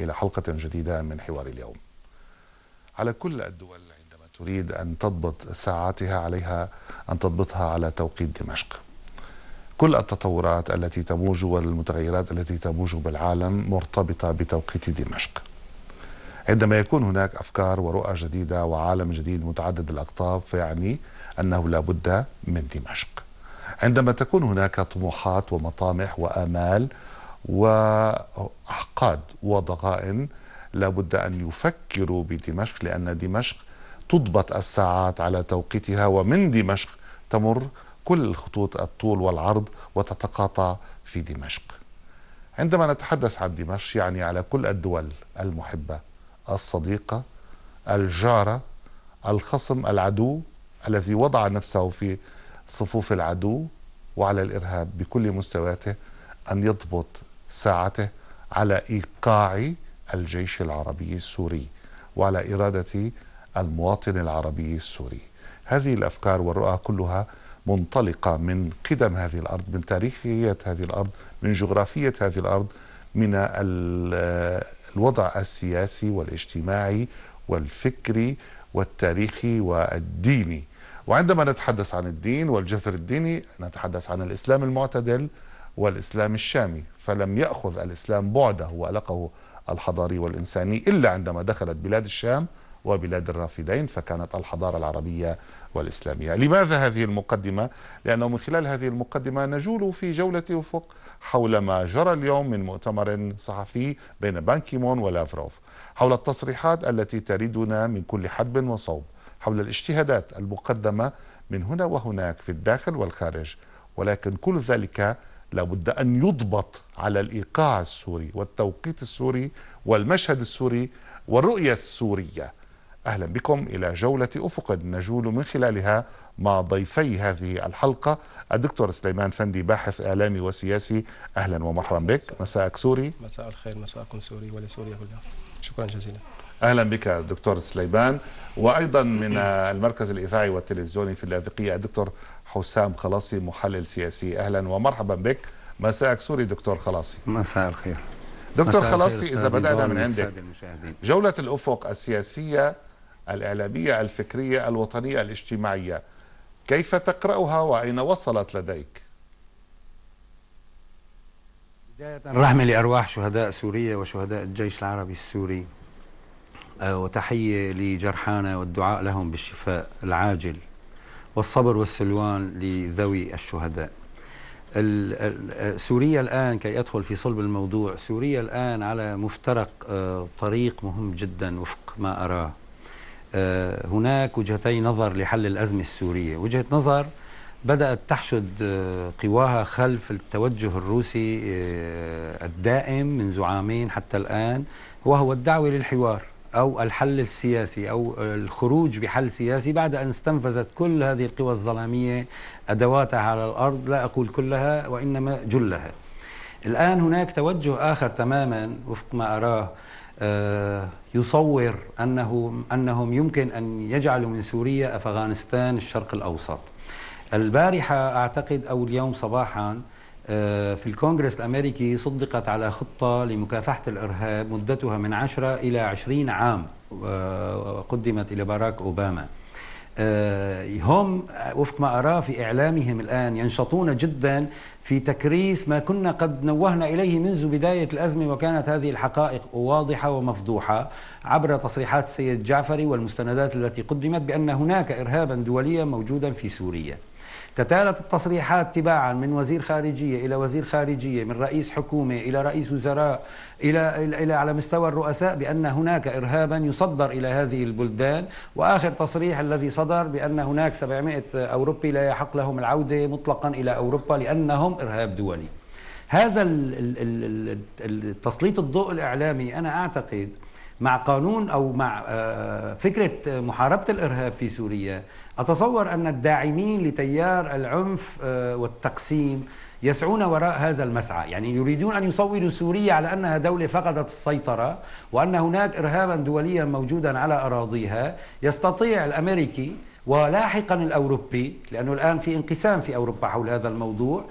إلى حلقة جديدة من حوار اليوم على كل الدول عندما تريد أن تضبط ساعاتها عليها أن تضبطها على توقيت دمشق كل التطورات التي تموج والمتغيرات التي تموج بالعالم مرتبطة بتوقيت دمشق عندما يكون هناك أفكار ورؤى جديدة وعالم جديد متعدد الأقطاب فيعني أنه لابد من دمشق عندما تكون هناك طموحات ومطامح وآمال وأحقاد وضغائن لابد أن يفكروا بدمشق لأن دمشق تضبط الساعات على توقيتها ومن دمشق تمر كل خطوط الطول والعرض وتتقاطع في دمشق عندما نتحدث عن دمشق يعني على كل الدول المحبة الصديقة الجارة الخصم العدو الذي وضع نفسه في صفوف العدو وعلى الإرهاب بكل مستوياته أن يضبط ساعته على ايقاع الجيش العربي السوري وعلى اراده المواطن العربي السوري. هذه الافكار والرؤى كلها منطلقه من قدم هذه الارض، من تاريخيه هذه الارض، من جغرافيه هذه الارض، من الوضع السياسي والاجتماعي والفكري والتاريخي والديني. وعندما نتحدث عن الدين والجذر الديني نتحدث عن الاسلام المعتدل والإسلام الشامي فلم يأخذ الإسلام بعده وألقه الحضاري والإنساني إلا عندما دخلت بلاد الشام وبلاد الرافدين فكانت الحضارة العربية والإسلامية لماذا هذه المقدمة؟ لأنه من خلال هذه المقدمة نجول في جولة أفق حول ما جرى اليوم من مؤتمر صحفي بين بانكيمون ولافروف حول التصريحات التي تريدنا من كل حدب وصوب حول الاجتهادات المقدمة من هنا وهناك في الداخل والخارج ولكن كل ذلك لابد أن يضبط على الإيقاع السوري والتوقيت السوري والمشهد السوري والرؤية السورية أهلا بكم إلى جولة أفق نجول من خلالها مع ضيفي هذه الحلقة الدكتور سليمان فندي باحث إعلامي وسياسي أهلا ومرحبا بك مساءك سوري مساء الخير مساءكم سوري ولسوريا كلها شكرا جزيلا اهلا بك دكتور سليمان وايضا من المركز الاذاعي والتلفزيوني في اللاذقيه الدكتور حسام خلاصي محلل سياسي اهلا ومرحبا بك مساءك سوري دكتور خلاصي مساء الخير دكتور خلاصي اذا بدانا من عندك جوله الافق السياسيه الاعلاميه الفكريه الوطنيه الاجتماعيه كيف تقراها واين وصلت لديك بدايه رحمه لارواح شهداء سوريا وشهداء الجيش العربي السوري آه، وتحيه لجرحانا والدعاء لهم بالشفاء العاجل والصبر والسلوان لذوي الشهداء سوريا الآن كي أدخل في صلب الموضوع سوريا الآن على مفترق آه، طريق مهم جدا وفق ما أراه آه، هناك وجهتي نظر لحل الأزمة السورية وجهة نظر بدأت تحشد آه، قواها خلف التوجه الروسي الدائم منذ عامين حتى الآن وهو الدعوة للحوار أو الحل السياسي أو الخروج بحل سياسي بعد أن استنفذت كل هذه القوى الظلامية أدواتها على الأرض لا أقول كلها وإنما جلها الآن هناك توجه آخر تماما وفق ما أراه آه، يصور أنه أنهم يمكن أن يجعلوا من سوريا أفغانستان الشرق الأوسط البارحة أعتقد أو اليوم صباحا آه، في الكونغرس الأمريكي صدقت على خطة لمكافحة الإرهاب مدتها من 10 إلى 20 عام آه، قدمت إلى باراك أوباما آه، هم وفق ما أراه في إعلامهم الآن ينشطون جدا في تكريس ما كنا قد نوهنا إليه منذ بداية الأزمة وكانت هذه الحقائق واضحة ومفضوحة عبر تصريحات السيد جعفري والمستندات التي قدمت بأن هناك إرهابا دوليا موجودا في سوريا تتالت التصريحات تباعا من وزير خارجية إلى وزير خارجية من رئيس حكومة إلى رئيس وزراء إلى, إلى على مستوى الرؤساء بأن هناك إرهابا يصدر إلى هذه البلدان وآخر تصريح الذي صدر بأن هناك 700 أوروبي لا يحق لهم العودة مطلقا إلى أوروبا لأنهم إرهاب دولي هذا التسليط الضوء الإعلامي أنا أعتقد مع قانون أو مع آه، فكرة محاربة الإرهاب في سوريا أتصور أن الداعمين لتيار العنف آه، والتقسيم يسعون وراء هذا المسعى يعني يريدون أن يصوروا سوريا على أنها دولة فقدت السيطرة وأن هناك إرهابا دوليا موجودا على أراضيها يستطيع الأمريكي ولاحقا الأوروبي لأنه الآن في انقسام في أوروبا حول هذا الموضوع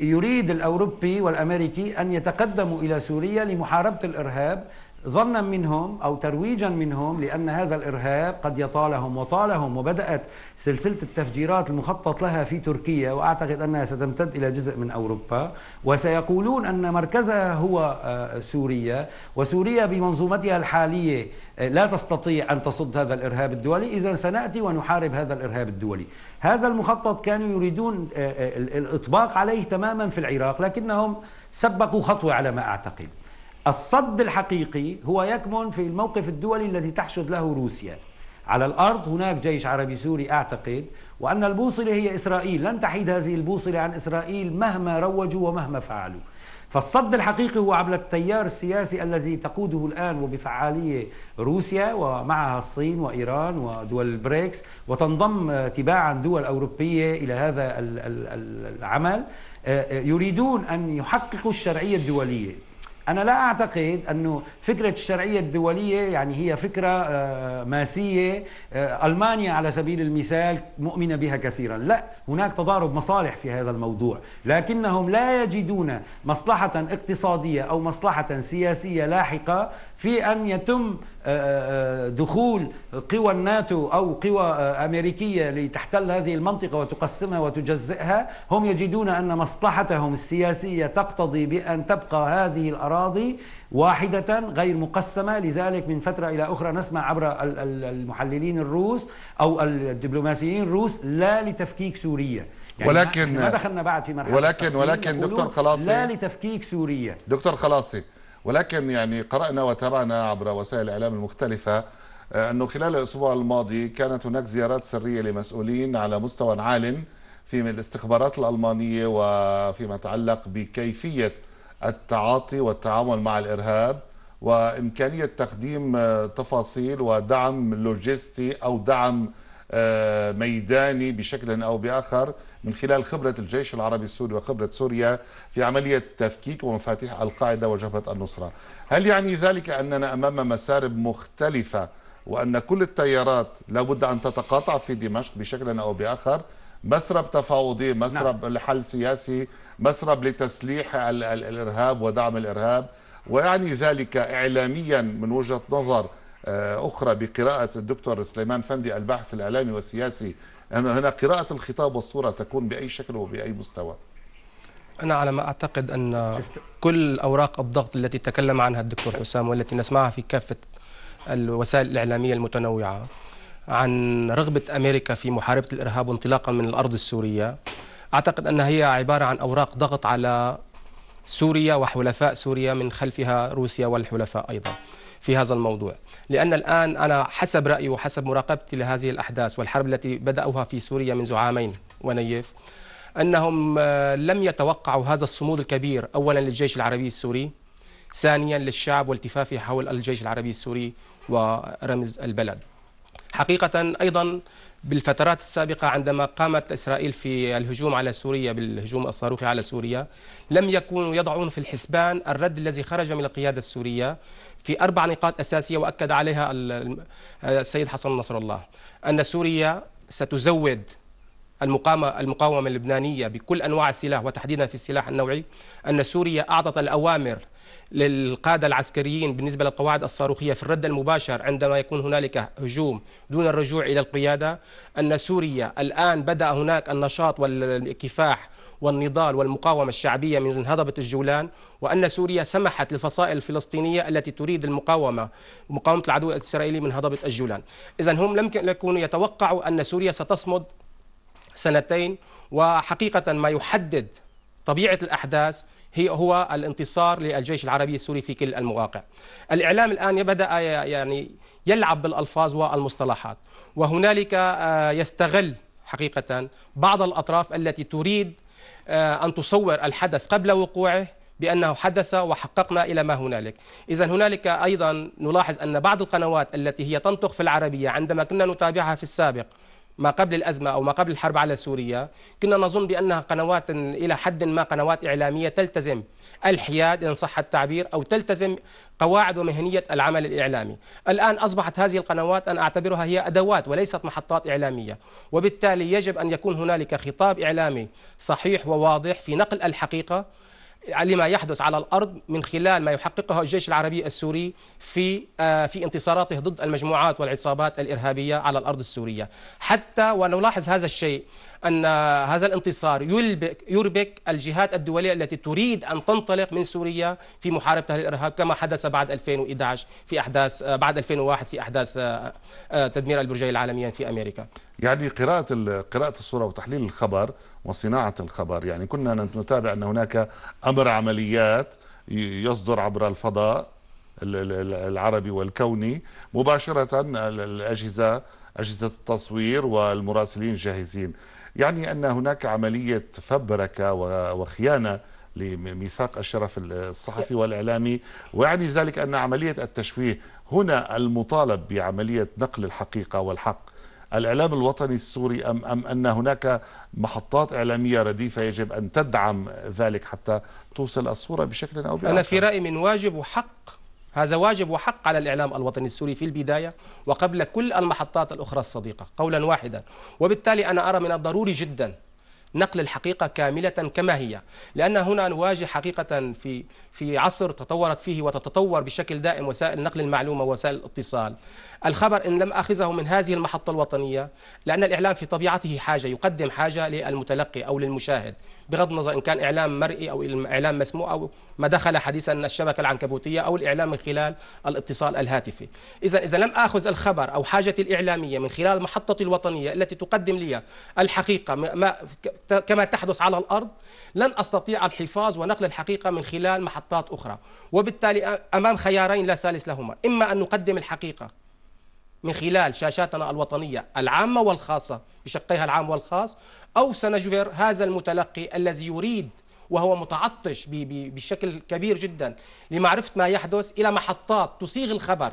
يريد الأوروبي والأمريكي أن يتقدموا إلى سوريا لمحاربة الإرهاب ظنا منهم أو ترويجا منهم لأن هذا الإرهاب قد يطالهم وطالهم وبدأت سلسلة التفجيرات المخطط لها في تركيا وأعتقد أنها ستمتد إلى جزء من أوروبا وسيقولون أن مركزها هو آه، سوريا وسوريا بمنظومتها الحالية آه، لا تستطيع أن تصد هذا الإرهاب الدولي إذا سنأتي ونحارب هذا الإرهاب الدولي هذا المخطط كانوا يريدون آه، الإطباق عليه تماما في العراق لكنهم سبقوا خطوة على ما أعتقد الصد الحقيقي هو يكمن في الموقف الدولي الذي تحشد له روسيا على الأرض هناك جيش عربي سوري أعتقد وأن البوصلة هي إسرائيل لن تحيد هذه البوصلة عن إسرائيل مهما روجوا ومهما فعلوا فالصد الحقيقي هو عبر التيار السياسي الذي تقوده الآن وبفعالية روسيا ومعها الصين وإيران ودول البريكس وتنضم تباعا دول أوروبية إلى هذا العمل آه، آه، يريدون أن يحققوا الشرعية الدولية أنا لا أعتقد أنه فكرة الشرعية الدولية يعني هي فكرة آه، ماسية آه، ألمانيا على سبيل المثال مؤمنة بها كثيرا لا هناك تضارب مصالح في هذا الموضوع لكنهم لا يجدون مصلحة اقتصادية أو مصلحة سياسية لاحقة في أن يتم آه، آه، دخول قوى الناتو أو قوى آه، أمريكية لتحتل هذه المنطقة وتقسمها وتجزئها هم يجدون أن مصلحتهم السياسية تقتضي بأن تبقى هذه الأراضي واحدة غير مقسمة لذلك من فترة إلى أخرى نسمع عبر المحللين الروس أو الدبلوماسيين الروس لا لتفكيك سوريا يعني ولكن يعني ما دخلنا بعد في مرحلة ولكن ولكن دكتور خلاصي لا لتفكيك سوريا دكتور خلاصي ولكن يعني قرأنا وتابعنا عبر وسائل الإعلام المختلفة آه، أنه خلال الأسبوع الماضي كانت هناك زيارات سرية لمسؤولين على مستوى عال في الاستخبارات الألمانية وفيما يتعلق بكيفية التعاطي والتعامل مع الإرهاب وإمكانية تقديم آه، تفاصيل ودعم لوجستي أو دعم آه، ميداني بشكل أو بآخر من خلال خبرة الجيش العربي السوري وخبرة سوريا في عملية تفكيك ومفاتيح القاعدة وجبهة النصرة هل يعني ذلك أننا أمام مسارب مختلفة وأن كل التيارات لابد أن تتقاطع في دمشق بشكل أو بآخر مسرب تفاوضي نعم. مسرب نعم. لحل سياسي مسرب لتسليح الإرهاب ودعم الإرهاب ويعني ذلك إعلاميا من وجهة نظر آه، أخرى بقراءة الدكتور سليمان فندي الباحث الإعلامي والسياسي هنا قراءة الخطاب والصورة تكون بأي شكل وبأي مستوى أنا على ما أعتقد أن كل أوراق الضغط التي تكلم عنها الدكتور حسام والتي نسمعها في كافة الوسائل الإعلامية المتنوعة عن رغبة أمريكا في محاربة الإرهاب وانطلاقا من الأرض السورية أعتقد أنها هي عبارة عن أوراق ضغط على سوريا وحلفاء سوريا من خلفها روسيا والحلفاء أيضا في هذا الموضوع لأن الآن أنا حسب رأيي وحسب مراقبتي لهذه الأحداث والحرب التي بدأوها في سوريا منذ عامين ونيف أنهم آه، لم يتوقعوا هذا الصمود الكبير أولا للجيش العربي السوري ثانيا للشعب والتفافه حول الجيش العربي السوري ورمز البلد حقيقة أيضا بالفترات السابقة عندما قامت إسرائيل في الهجوم على سوريا بالهجوم الصاروخي على سوريا لم يكونوا يضعون في الحسبان الرد الذي خرج من القيادة السورية في أربع نقاط أساسية وأكد عليها آه، السيد حسن نصر الله أن سوريا ستزود المقاومة المقاومة اللبنانية بكل أنواع السلاح وتحديدا في السلاح النوعي أن سوريا أعطت الأوامر للقادة العسكريين بالنسبة للقواعد الصاروخية في الرد المباشر عندما يكون هنالك هجوم دون الرجوع إلى القيادة أن سوريا الآن بدأ هناك النشاط والكفاح والنضال والمقاومة الشعبية من هضبة الجولان وأن سوريا سمحت للفصائل الفلسطينية التي تريد المقاومة مقاومة العدو الإسرائيلي من هضبة الجولان إذا هم لم يكونوا يتوقعوا أن سوريا ستصمد سنتين وحقيقة ما يحدد طبيعة الأحداث هي هو الانتصار للجيش العربي السوري في كل المواقع الإعلام الآن بدأ يعني يلعب بالألفاظ والمصطلحات وهنالك آه، يستغل حقيقة بعض الأطراف التي تريد آه، أن تصور الحدث قبل وقوعه بأنه حدث وحققنا إلى ما هنالك إذا هنالك أيضا نلاحظ أن بعض القنوات التي هي تنطق في العربية عندما كنا نتابعها في السابق ما قبل الأزمة أو ما قبل الحرب على سوريا كنا نظن بأنها قنوات إلى حد ما قنوات إعلامية تلتزم الحياد إن صح التعبير أو تلتزم قواعد ومهنية العمل الإعلامي الآن أصبحت هذه القنوات أن أعتبرها هي أدوات وليست محطات إعلامية وبالتالي يجب أن يكون هنالك خطاب إعلامي صحيح وواضح في نقل الحقيقة لما يحدث على الارض من خلال ما يحققه الجيش العربي السوري في آه، في انتصاراته ضد المجموعات والعصابات الارهابيه على الارض السوريه، حتى ونلاحظ هذا الشيء أن هذا الانتصار يلبك, يربك الجهات الدولية التي تريد أن تنطلق من سوريا في محاربة الإرهاب كما حدث بعد 2011 في أحداث بعد 2001 في أحداث آه، آه، تدمير البرجي العالميا في أمريكا يعني قراءة قراءة الصورة وتحليل الخبر وصناعة الخبر يعني كنا نتابع أن هناك أمر عمليات يصدر عبر الفضاء العربي والكوني مباشرة الأجهزة أجهزة التصوير والمراسلين جاهزين يعني أن هناك عملية فبركة وخيانة لميثاق الشرف الصحفي والإعلامي ويعني ذلك أن عملية التشويه هنا المطالب بعملية نقل الحقيقة والحق الإعلام الوطني السوري أم, أم أن هناك محطات إعلامية رديفة يجب أن تدعم ذلك حتى توصل الصورة بشكل أو بآخر أنا في رأيي من واجب وحق هذا واجب وحق على الإعلام الوطني السوري في البداية وقبل كل المحطات الأخرى الصديقة قولا واحدا وبالتالي أنا أرى من الضروري جدا نقل الحقيقة كاملة كما هي لأن هنا نواجه حقيقة في في عصر تطورت فيه وتتطور بشكل دائم وسائل نقل المعلومة ووسائل الاتصال الخبر إن لم أخذه من هذه المحطة الوطنية لأن الإعلام في طبيعته حاجة يقدم حاجة للمتلقي أو للمشاهد بغض النظر إن كان إعلام مرئي أو إعلام مسموع أو ما دخل حديثا الشبكة العنكبوتية أو الإعلام من خلال الاتصال الهاتفي إذا إذا لم آخذ الخبر أو حاجتي الإعلامية من خلال محطتي الوطنية التي تقدم لي الحقيقة ما كما تحدث على الأرض لن أستطيع الحفاظ ونقل الحقيقة من خلال محطات أخرى وبالتالي أمام خيارين لا ثالث لهما إما أن نقدم الحقيقة من خلال شاشاتنا الوطنية العامة والخاصة بشقيها العام والخاص أو سنجبر هذا المتلقي الذي يريد وهو متعطش بشكل كبير جدا لمعرفة ما يحدث إلى محطات تصيغ الخبر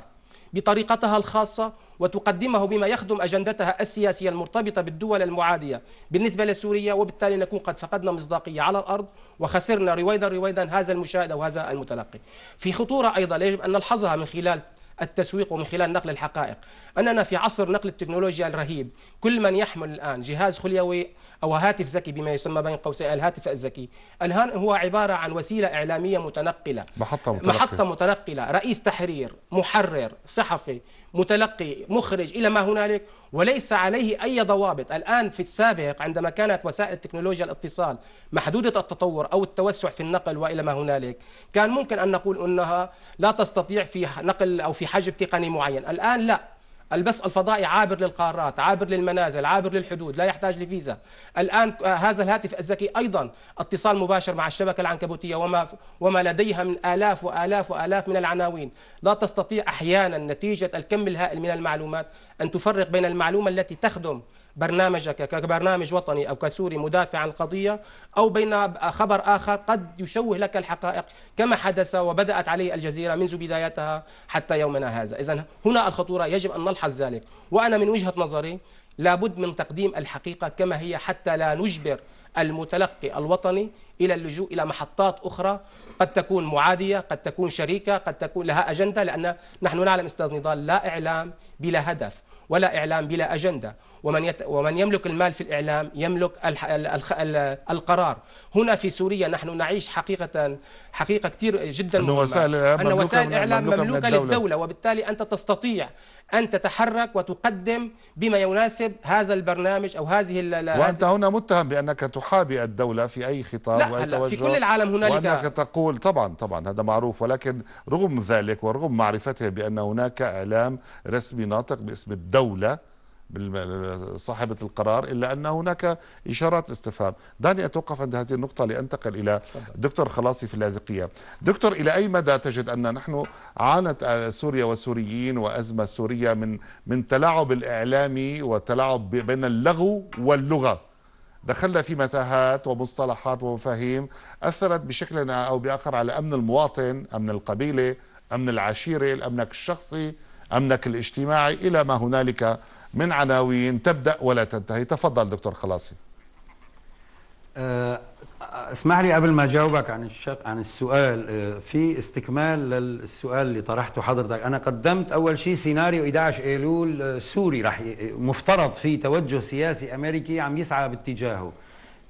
بطريقتها الخاصة وتقدمه بما يخدم أجندتها السياسية المرتبطة بالدول المعادية بالنسبة لسوريا وبالتالي نكون قد فقدنا مصداقية على الأرض وخسرنا رويدا رويدا هذا المشاهد أو هذا المتلقي في خطورة أيضا يجب أن نلحظها من خلال التسويق ومن خلال نقل الحقائق أننا في عصر نقل التكنولوجيا الرهيب كل من يحمل الآن جهاز خليوي أو هاتف ذكي بما يسمى بين قوسين الهاتف الذكي الآن هو عبارة عن وسيلة إعلامية متنقلة محطة متنقلة, محطة متنقلة رئيس تحرير محرر صحفي متلقي مخرج إلى ما هنالك وليس عليه أي ضوابط الآن في السابق عندما كانت وسائل تكنولوجيا الاتصال محدودة التطور أو التوسع في النقل وإلى ما هنالك كان ممكن أن نقول أنها لا تستطيع في نقل أو في حجب تقني معين الآن لا البث الفضائي عابر للقارات عابر للمنازل عابر للحدود لا يحتاج لفيزا الآن آه، هذا الهاتف الذكي أيضا اتصال مباشر مع الشبكة العنكبوتية وما, وما لديها من آلاف وآلاف وآلاف من العناوين لا تستطيع أحيانا نتيجة الكم الهائل من المعلومات أن تفرق بين المعلومة التي تخدم برنامجك كبرنامج وطني أو كسوري مدافع عن القضيه أو بين خبر آخر قد يشوه لك الحقائق كما حدث وبدأت عليه الجزيرة منذ بدايتها حتى يومنا هذا إذا هنا الخطورة يجب أن نلحظ ذلك وأنا من وجهة نظري لابد من تقديم الحقيقة كما هي حتى لا نجبر المتلقي الوطني إلى اللجوء إلى محطات أخرى قد تكون معادية قد تكون شريكة قد تكون لها أجندة لأن نحن نعلم أستاذ نضال لا إعلام بلا هدف ولا إعلام بلا أجندة ومن, يت... ومن يملك المال في الإعلام يملك الح... ال... القرار هنا في سوريا نحن نعيش حقيقة حقيقة كثير جدا أن وسائل أن وسائل الإعلام مملوكة, مملوكة للدولة وبالتالي أنت تستطيع أن تتحرك وتقدم بما يناسب هذا البرنامج أو هذه وأنت هنا متهم بأنك تحابي الدولة في أي خطاب لا هلا في كل العالم هنالك وأنك تقول طبعا طبعا هذا معروف ولكن رغم ذلك ورغم معرفته بأن هناك إعلام رسمي ناطق باسم الدولة صاحبة القرار إلا أن هناك إشارات استفهام دعني أتوقف عند هذه النقطة لأنتقل إلى دكتور خلاصي في اللاذقية دكتور إلى أي مدى تجد أن نحن عانت آه، سوريا والسوريين وأزمة سوريا من من تلاعب الإعلامي وتلاعب بين اللغو واللغة دخلنا في متاهات ومصطلحات ومفاهيم أثرت بشكل أو بآخر على أمن المواطن أمن القبيلة أمن العشيرة أمنك الشخصي أمنك الاجتماعي إلى ما هنالك من عناوين تبدأ ولا تنتهي تفضل دكتور خلاصي أه، اسمح لي قبل ما اجاوبك عن الشق عن السؤال أه، في استكمال للسؤال اللي طرحته حضرتك انا قدمت اول شيء سيناريو 11 ايلول أه، سوري راح مفترض في توجه سياسي امريكي عم يسعى باتجاهه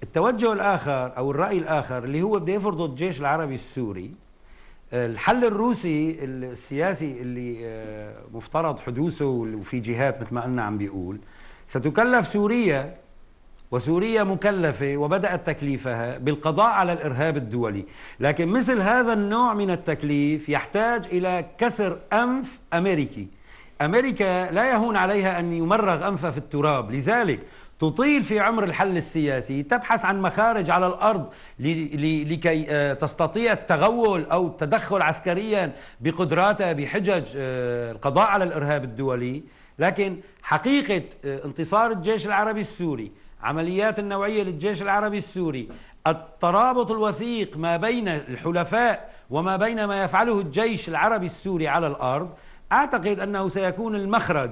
التوجه الاخر او الراي الاخر اللي هو بده يفرضه الجيش العربي السوري الحل الروسي السياسي اللي آه، مفترض حدوثه وفي جهات مثل ما قلنا عم بيقول ستكلف سوريا وسوريا مكلفة وبدأت تكليفها بالقضاء على الإرهاب الدولي لكن مثل هذا النوع من التكليف يحتاج إلى كسر أنف أمريكي أمريكا لا يهون عليها أن يمرغ أنفها في التراب لذلك تطيل في عمر الحل السياسي تبحث عن مخارج على الأرض لكي آه، تستطيع التغول أو التدخل عسكريا بقدراتها بحجج آه، القضاء على الإرهاب الدولي لكن حقيقة آه، انتصار الجيش العربي السوري عمليات النوعية للجيش العربي السوري الترابط الوثيق ما بين الحلفاء وما بين ما يفعله الجيش العربي السوري على الأرض أعتقد أنه سيكون المخرج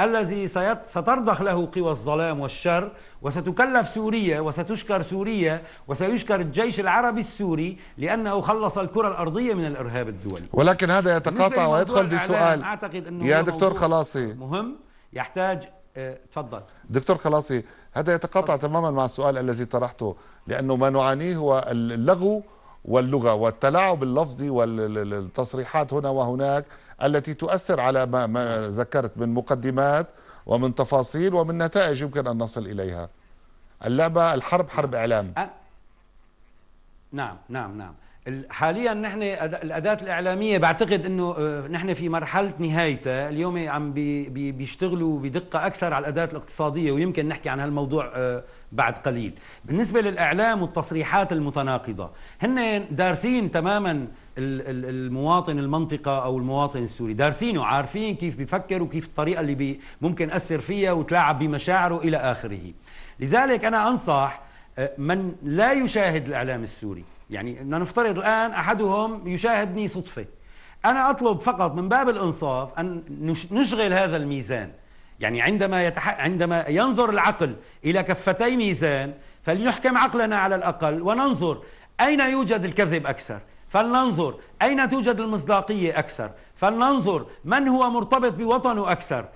الذي سترضخ له قوى الظلام والشر وستكلف سوريا وستشكر سوريا وسيشكر الجيش العربي السوري لأنه خلص الكرة الأرضية من الإرهاب الدولي ولكن هذا يتقاطع ويدخل بسؤال أعتقد أنه يا دكتور خلاصي مهم يحتاج آه، تفضل دكتور خلاصي هذا يتقاطع تماما مع السؤال الذي طرحته لأنه ما نعانيه هو اللغو واللغة والتلاعب اللفظي والتصريحات هنا وهناك التي تؤثر على ما, ما ذكرت من مقدمات ومن تفاصيل ومن نتائج يمكن أن نصل إليها اللعبة الحرب حرب إعلام نعم نعم نعم حاليا نحن الاداه الاعلاميه بعتقد انه آه، نحن في مرحله نهايتها اليوم عم بيشتغلوا بدقه اكثر على الاداه الاقتصاديه ويمكن نحكي عن هالموضوع آه، بعد قليل بالنسبه للاعلام والتصريحات المتناقضه هن دارسين تماما المواطن المنطقه او المواطن السوري دارسينه وعارفين كيف بيفكر وكيف الطريقه اللي بي ممكن اثر فيها وتلاعب بمشاعره الى اخره لذلك انا انصح آه، من لا يشاهد الاعلام السوري يعني نفترض الآن أحدهم يشاهدني صدفة أنا أطلب فقط من باب الإنصاف أن نشغل هذا الميزان يعني عندما يتح... عندما ينظر العقل إلى كفتي ميزان فلنحكم عقلنا على الأقل وننظر أين يوجد الكذب أكثر فلننظر أين توجد المصداقية أكثر فلننظر من هو مرتبط بوطنه أكثر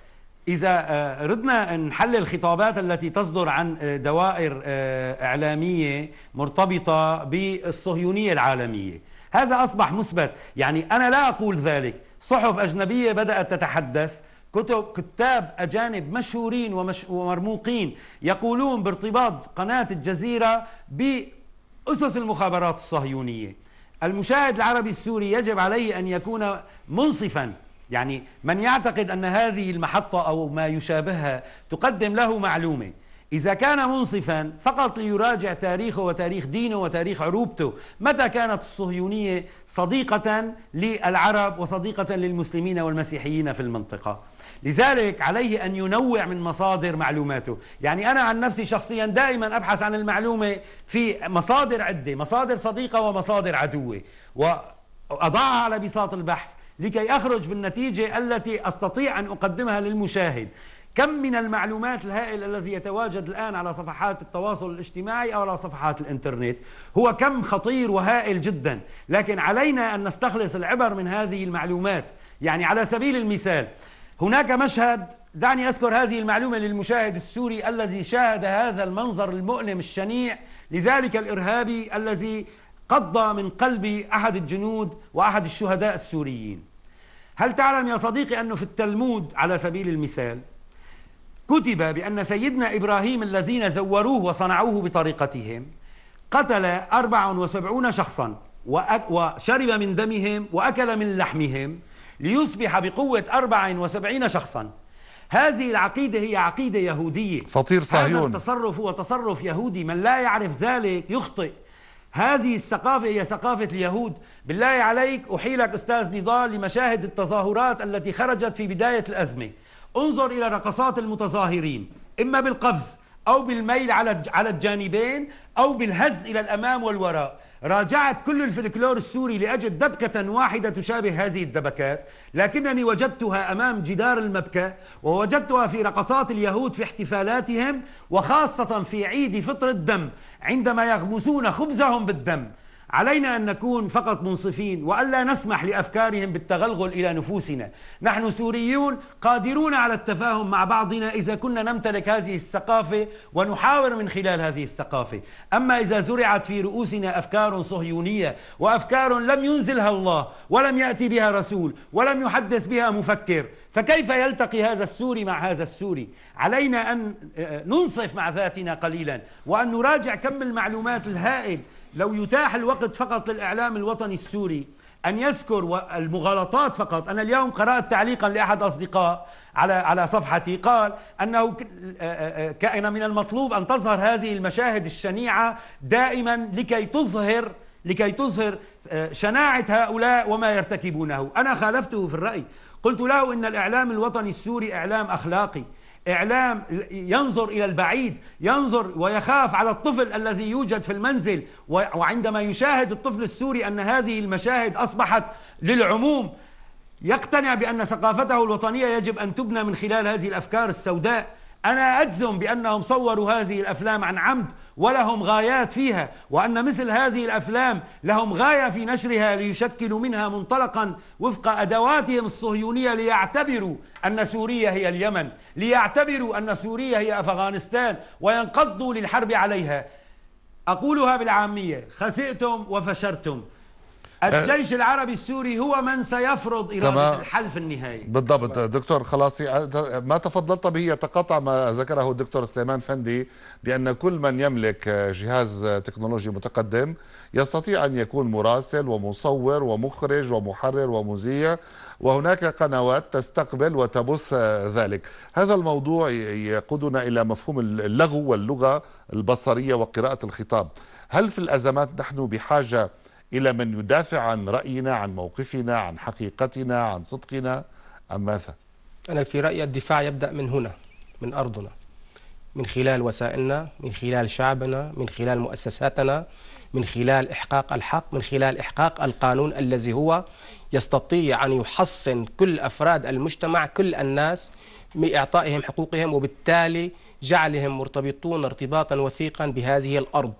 إذا آه، ردنا نحلل نحل الخطابات التي تصدر عن آه، دوائر آه، إعلامية مرتبطة بالصهيونية العالمية هذا أصبح مثبت يعني أنا لا أقول ذلك صحف أجنبية بدأت تتحدث كتب كتاب أجانب مشهورين ومش ومرموقين يقولون بارتباط قناة الجزيرة بأسس المخابرات الصهيونية المشاهد العربي السوري يجب عليه أن يكون منصفا يعني من يعتقد أن هذه المحطة أو ما يشابهها تقدم له معلومة إذا كان منصفا فقط ليراجع تاريخه وتاريخ دينه وتاريخ عروبته متى كانت الصهيونية صديقة للعرب وصديقة للمسلمين والمسيحيين في المنطقة لذلك عليه أن ينوع من مصادر معلوماته يعني أنا عن نفسي شخصيا دائما أبحث عن المعلومة في مصادر عدة مصادر صديقة ومصادر عدوة وأضعها على بساط البحث لكي أخرج بالنتيجة التي أستطيع أن أقدمها للمشاهد كم من المعلومات الهائل الذي يتواجد الآن على صفحات التواصل الاجتماعي أو على صفحات الإنترنت هو كم خطير وهائل جدا لكن علينا أن نستخلص العبر من هذه المعلومات يعني على سبيل المثال هناك مشهد دعني أذكر هذه المعلومة للمشاهد السوري الذي شاهد هذا المنظر المؤلم الشنيع لذلك الإرهابي الذي قضى من قلب أحد الجنود وأحد الشهداء السوريين هل تعلم يا صديقي أنه في التلمود على سبيل المثال كتب بأن سيدنا إبراهيم الذين زوروه وصنعوه بطريقتهم قتل 74 شخصا وشرب من دمهم وأكل من لحمهم ليصبح بقوة 74 شخصا هذه العقيدة هي عقيدة يهودية فطير صهيون هذا التصرف هو تصرف يهودي من لا يعرف ذلك يخطئ هذه الثقافة هي ثقافة اليهود بالله عليك أحيلك أستاذ نضال لمشاهد التظاهرات التي خرجت في بداية الأزمة انظر إلى رقصات المتظاهرين إما بالقفز أو بالميل على الجانبين أو بالهز إلى الأمام والوراء راجعت كل الفلكلور السوري لأجد دبكة واحدة تشابه هذه الدبكات لكنني وجدتها أمام جدار المبكى ووجدتها في رقصات اليهود في احتفالاتهم وخاصة في عيد فطر الدم عندما يغمسون خبزهم بالدم علينا أن نكون فقط منصفين وألا نسمح لأفكارهم بالتغلغل إلى نفوسنا نحن سوريون قادرون على التفاهم مع بعضنا إذا كنا نمتلك هذه الثقافة ونحاور من خلال هذه الثقافة أما إذا زرعت في رؤوسنا أفكار صهيونية وأفكار لم ينزلها الله ولم يأتي بها رسول ولم يحدث بها مفكر فكيف يلتقي هذا السوري مع هذا السوري علينا أن ننصف مع ذاتنا قليلا وأن نراجع كم المعلومات الهائل لو يتاح الوقت فقط للإعلام الوطني السوري أن يذكر المغالطات فقط أنا اليوم قرأت تعليقا لأحد أصدقاء على على صفحتي قال أنه كان من المطلوب أن تظهر هذه المشاهد الشنيعة دائما لكي تظهر لكي تظهر شناعة هؤلاء وما يرتكبونه أنا خالفته في الرأي قلت له إن الإعلام الوطني السوري إعلام أخلاقي إعلام ينظر إلى البعيد ينظر ويخاف على الطفل الذي يوجد في المنزل وعندما يشاهد الطفل السوري أن هذه المشاهد أصبحت للعموم يقتنع بأن ثقافته الوطنية يجب أن تبنى من خلال هذه الأفكار السوداء أنا أجزم بأنهم صوروا هذه الأفلام عن عمد ولهم غايات فيها وأن مثل هذه الأفلام لهم غاية في نشرها ليشكلوا منها منطلقا وفق أدواتهم الصهيونية ليعتبروا أن سوريا هي اليمن ليعتبروا أن سوريا هي أفغانستان وينقضوا للحرب عليها أقولها بالعامية خسئتم وفشرتم الجيش العربي السوري هو من سيفرض إرادة الحل في النهاية بالضبط دكتور خلاص ما تفضلت به يتقاطع ما ذكره الدكتور سليمان فندي بأن كل من يملك جهاز تكنولوجي متقدم يستطيع أن يكون مراسل ومصور ومخرج ومحرر ومذيع وهناك قنوات تستقبل وتبث ذلك هذا الموضوع يقودنا إلى مفهوم اللغو واللغة البصرية وقراءة الخطاب هل في الأزمات نحن بحاجة إلى من يدافع عن رأينا عن موقفنا عن حقيقتنا عن صدقنا ام ماذا أنا في رأيي الدفاع يبدأ من هنا من أرضنا من خلال وسائلنا من خلال شعبنا من خلال مؤسساتنا من خلال إحقاق الحق من خلال إحقاق القانون الذي هو يستطيع أن يحصن كل أفراد المجتمع كل الناس بإعطائهم حقوقهم وبالتالي جعلهم مرتبطون ارتباطا وثيقا بهذه الأرض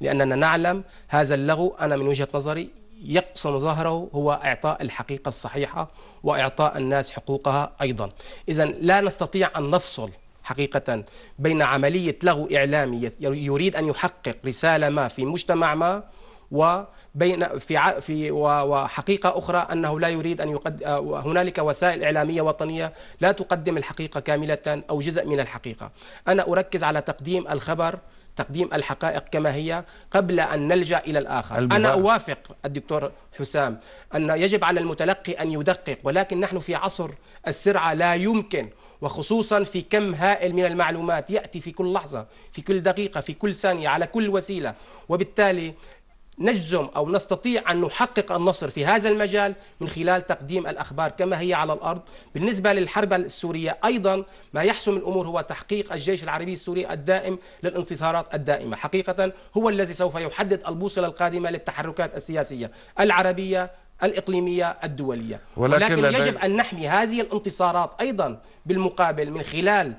لأننا نعلم هذا اللغو أنا من وجهة نظري يقصن ظهره هو إعطاء الحقيقة الصحيحة وإعطاء الناس حقوقها أيضا إذا لا نستطيع أن نفصل حقيقة بين عملية لغو إعلامي يريد أن يحقق رسالة ما في مجتمع ما وبين في في وحقيقه اخرى انه لا يريد ان يقدم هنالك وسائل اعلاميه وطنيه لا تقدم الحقيقه كامله او جزء من الحقيقه. انا اركز على تقديم الخبر تقديم الحقائق كما هي قبل أن نلجأ إلى الآخر المبارك. أنا أوافق الدكتور حسام أن يجب على المتلقي أن يدقق ولكن نحن في عصر السرعة لا يمكن وخصوصا في كم هائل من المعلومات يأتي في كل لحظة في كل دقيقة في كل ثانية على كل وسيلة وبالتالي نجزم أو نستطيع أن نحقق النصر في هذا المجال من خلال تقديم الأخبار كما هي على الأرض بالنسبة للحرب السورية أيضا ما يحسم الأمور هو تحقيق الجيش العربي السوري الدائم للانتصارات الدائمة حقيقة هو الذي سوف يحدد البوصلة القادمة للتحركات السياسية العربية الإقليمية الدولية ولكن, ولكن يجب أن نحمي هذه الانتصارات أيضا بالمقابل من خلال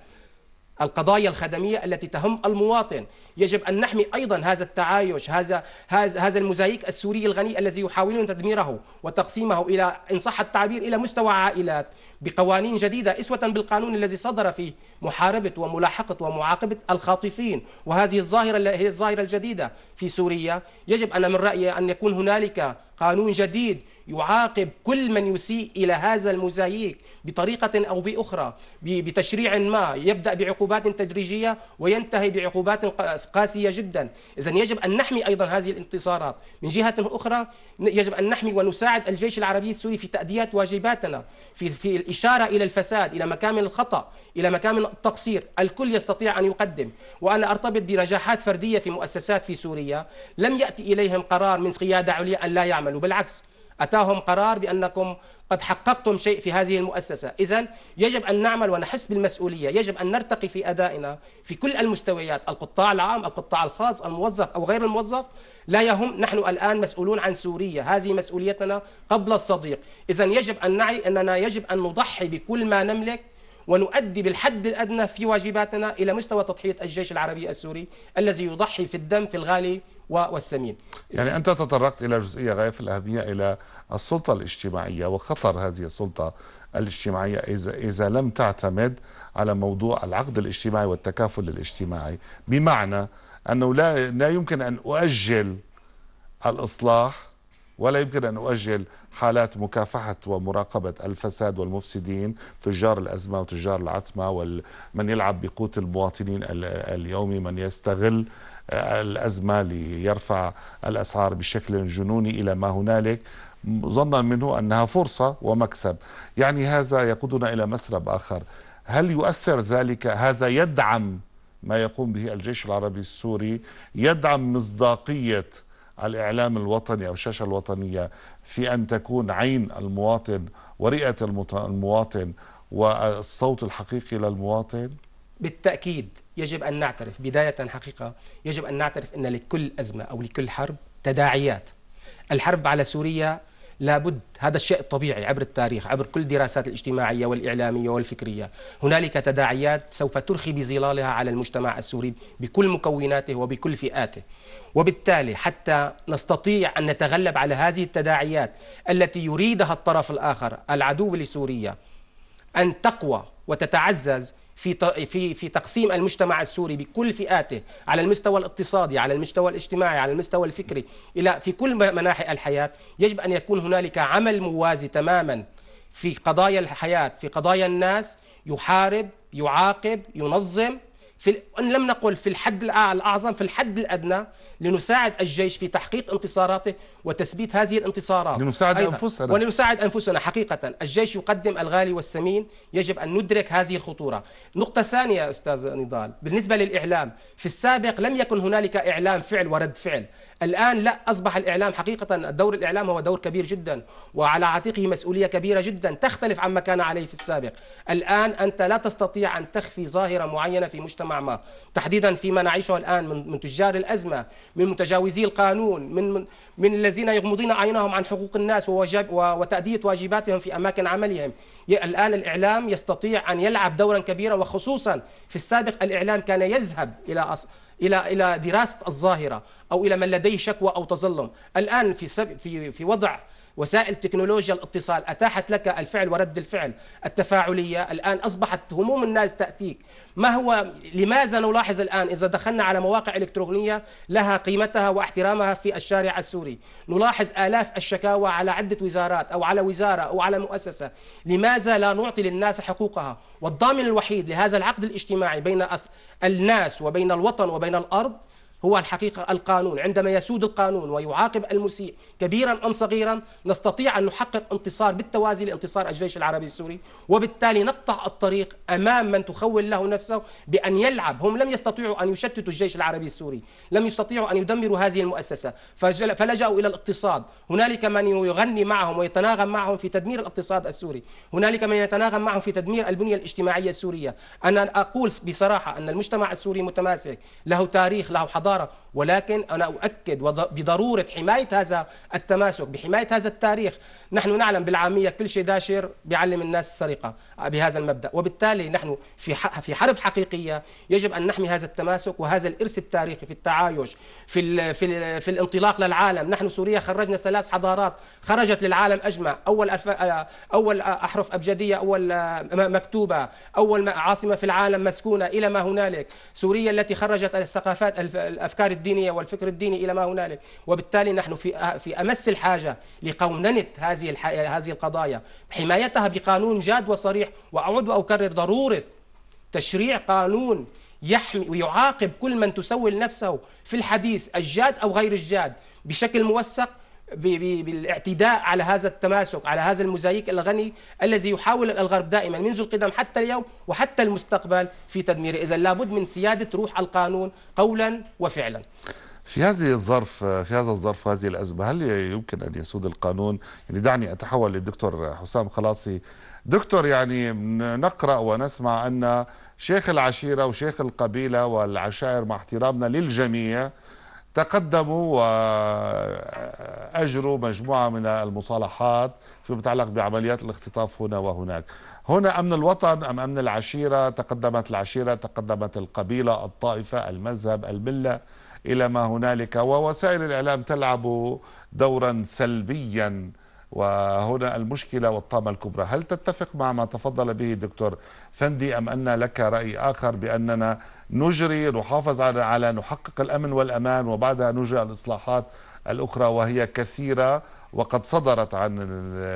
القضايا الخدمية التي تهم المواطن يجب أن نحمي أيضا هذا التعايش هذا هذا هذا المزايك السوري الغني الذي يحاولون تدميره وتقسيمه إلى إن صح التعبير إلى مستوى عائلات بقوانين جديدة إسوة بالقانون الذي صدر في محاربة وملاحقة ومعاقبة الخاطفين وهذه الظاهرة هي الظاهرة الجديدة في سوريا يجب أنا من رأيي أن يكون هنالك قانون جديد يعاقب كل من يسيء إلى هذا المزاييك بطريقة أو بأخرى بتشريع ما يبدأ بعقوبات تدريجية وينتهي بعقوبات قاسية جدا إذا يجب أن نحمي أيضا هذه الانتصارات من جهة أخرى يجب أن نحمي ونساعد الجيش العربي السوري في تأدية واجباتنا في, في إشارة إلى الفساد إلى مكامن الخطأ إلى مكامن التقصير الكل يستطيع أن يقدم وأنا أرتبط بنجاحات فردية في مؤسسات في سوريا لم يأتي إليهم قرار من قيادة عليا أن لا يعملوا بالعكس أتاهم قرار بأنكم قد حققتم شيء في هذه المؤسسة إذا يجب أن نعمل ونحس بالمسؤولية يجب أن نرتقي في أدائنا في كل المستويات القطاع العام القطاع الخاص الموظف أو غير الموظف لا يهم نحن الآن مسؤولون عن سوريا هذه مسؤوليتنا قبل الصديق إذا يجب أن نعي أننا يجب أن نضحي بكل ما نملك ونؤدي بالحد الأدنى في واجباتنا إلى مستوى تضحية الجيش العربي السوري الذي يضحي في الدم في الغالي والسمين يعني أنت تطرقت إلى جزئية غاية في الأهمية إلى السلطة الاجتماعية وخطر هذه السلطة الاجتماعية إذا, إذا لم تعتمد على موضوع العقد الاجتماعي والتكافل الاجتماعي بمعنى أنه لا, لا يمكن أن أؤجل الإصلاح ولا يمكن أن أؤجل حالات مكافحة ومراقبة الفساد والمفسدين تجار الأزمة وتجار العتمة ومن يلعب بقوت المواطنين اليومي من يستغل آه، الأزمة ليرفع الأسعار بشكل جنوني إلى ما هنالك ظنا منه أنها فرصة ومكسب يعني هذا يقودنا إلى مسرب آخر هل يؤثر ذلك هذا يدعم ما يقوم به الجيش العربي السوري يدعم مصداقية الإعلام الوطني أو الشاشة الوطنية في أن تكون عين المواطن ورئة المواطن والصوت الحقيقي للمواطن بالتأكيد يجب أن نعترف بداية حقيقة يجب أن نعترف أن لكل أزمة أو لكل حرب تداعيات الحرب على سوريا لابد هذا الشيء الطبيعي عبر التاريخ عبر كل الدراسات الاجتماعية والإعلامية والفكرية هنالك تداعيات سوف ترخي بظلالها على المجتمع السوري بكل مكوناته وبكل فئاته وبالتالي حتى نستطيع أن نتغلب على هذه التداعيات التي يريدها الطرف الآخر العدو لسوريا أن تقوى وتتعزز في في في تقسيم المجتمع السوري بكل فئاته على المستوى الاقتصادي على المستوى الاجتماعي على المستوى الفكري الى في كل مناحي الحياه يجب ان يكون هنالك عمل موازي تماما في قضايا الحياه في قضايا الناس يحارب يعاقب ينظم في إن لم نقل في الحد الأعظم في الحد الأدنى لنساعد الجيش في تحقيق انتصاراته وتثبيت هذه الانتصارات لنساعد أنفسنا ولنساعد أنفسنا حقيقة الجيش يقدم الغالي والثمين يجب أن ندرك هذه الخطورة نقطة ثانية أستاذ نضال بالنسبة للإعلام في السابق لم يكن هنالك إعلام فعل ورد فعل الآن لا أصبح الإعلام حقيقة الدور الإعلام هو دور كبير جدا وعلى عاتقه مسؤولية كبيرة جدا تختلف عما كان عليه في السابق الآن أنت لا تستطيع أن تخفي ظاهرة معينة في مجتمع ما تحديدا فيما نعيشه الآن من, من تجار الأزمة من متجاوزي القانون من, من, من الذين يغمضون أعينهم عن حقوق الناس وواجب وتأدية واجباتهم في أماكن عملهم الآن الإعلام يستطيع أن يلعب دورا كبيرا وخصوصا في السابق الإعلام كان يذهب إلى إلى إلى دراسة الظاهرة أو إلى من لديه شكوى أو تظلم الآن في في في وضع وسائل تكنولوجيا الاتصال أتاحت لك الفعل ورد الفعل التفاعلية الآن أصبحت هموم الناس تأتيك ما هو لماذا نلاحظ الآن إذا دخلنا على مواقع إلكترونية لها قيمتها واحترامها في الشارع السوري نلاحظ آلاف الشكاوى على عدة وزارات أو على وزارة أو على مؤسسة لماذا لا نعطي للناس حقوقها والضامن الوحيد لهذا العقد الاجتماعي بين الناس وبين الوطن وبين الأرض هو الحقيقة القانون عندما يسود القانون ويعاقب المسيء كبيرا أم صغيرا نستطيع أن نحقق انتصار بالتوازي لانتصار الجيش العربي السوري وبالتالي نقطع الطريق أمام من تخول له نفسه بأن يلعب هم لم يستطيعوا أن يشتتوا الجيش العربي السوري لم يستطيعوا أن يدمروا هذه المؤسسة فلجأوا إلى الاقتصاد هنالك من يغني معهم ويتناغم معهم في تدمير الاقتصاد السوري هنالك من يتناغم معهم في تدمير البنية الاجتماعية السورية أنا أقول بصراحة أن المجتمع السوري متماسك له تاريخ له حضارة الحضارة ولكن أنا أؤكد بضرورة حماية هذا التماسك بحماية هذا التاريخ نحن نعلم بالعامية كل شيء داشر بيعلم الناس السرقة بهذا المبدأ وبالتالي نحن في في حرب حقيقية يجب أن نحمي هذا التماسك وهذا الإرث التاريخي في التعايش في في, في الانطلاق للعالم نحن سوريا خرجنا ثلاث حضارات خرجت للعالم أجمع أول أول أحرف أبجدية أول مكتوبة أول عاصمة في العالم مسكونة إلى ما هنالك سوريا التي خرجت الثقافات الأفكار الدينية والفكر الديني إلى ما هنالك وبالتالي نحن في في أمس الحاجة لقوننة هذه هذه القضايا حمايتها بقانون جاد وصريح وأعود وأكرر ضرورة تشريع قانون يحمي ويعاقب كل من تسول نفسه في الحديث الجاد أو غير الجاد بشكل موثق بالاعتداء على هذا التماسك على هذا المزايك الغني الذي يحاول الغرب دائما منذ القدم حتى اليوم وحتى المستقبل في تدميره إذا لابد من سيادة روح القانون قولا وفعلا في هذه الظرف في هذا الظرف هذه الأزمة هل يمكن أن يسود القانون يعني دعني أتحول للدكتور حسام خلاصي دكتور يعني نقرأ ونسمع أن شيخ العشيرة وشيخ القبيلة والعشائر مع احترامنا للجميع تقدموا وأجروا مجموعة من المصالحات فيما يتعلق بعمليات الاختطاف هنا وهناك هنا أمن الوطن أم أمن العشيرة تقدمت العشيرة تقدمت القبيلة الطائفة المذهب الملة إلى ما هنالك ووسائل الإعلام تلعب دورا سلبيا وهنا المشكلة والطامة الكبرى هل تتفق مع ما تفضل به دكتور فندي أم أن لك رأي آخر بأننا نجري نحافظ على, على نحقق الأمن والأمان وبعدها نجري الإصلاحات الأخرى وهي كثيرة وقد صدرت عن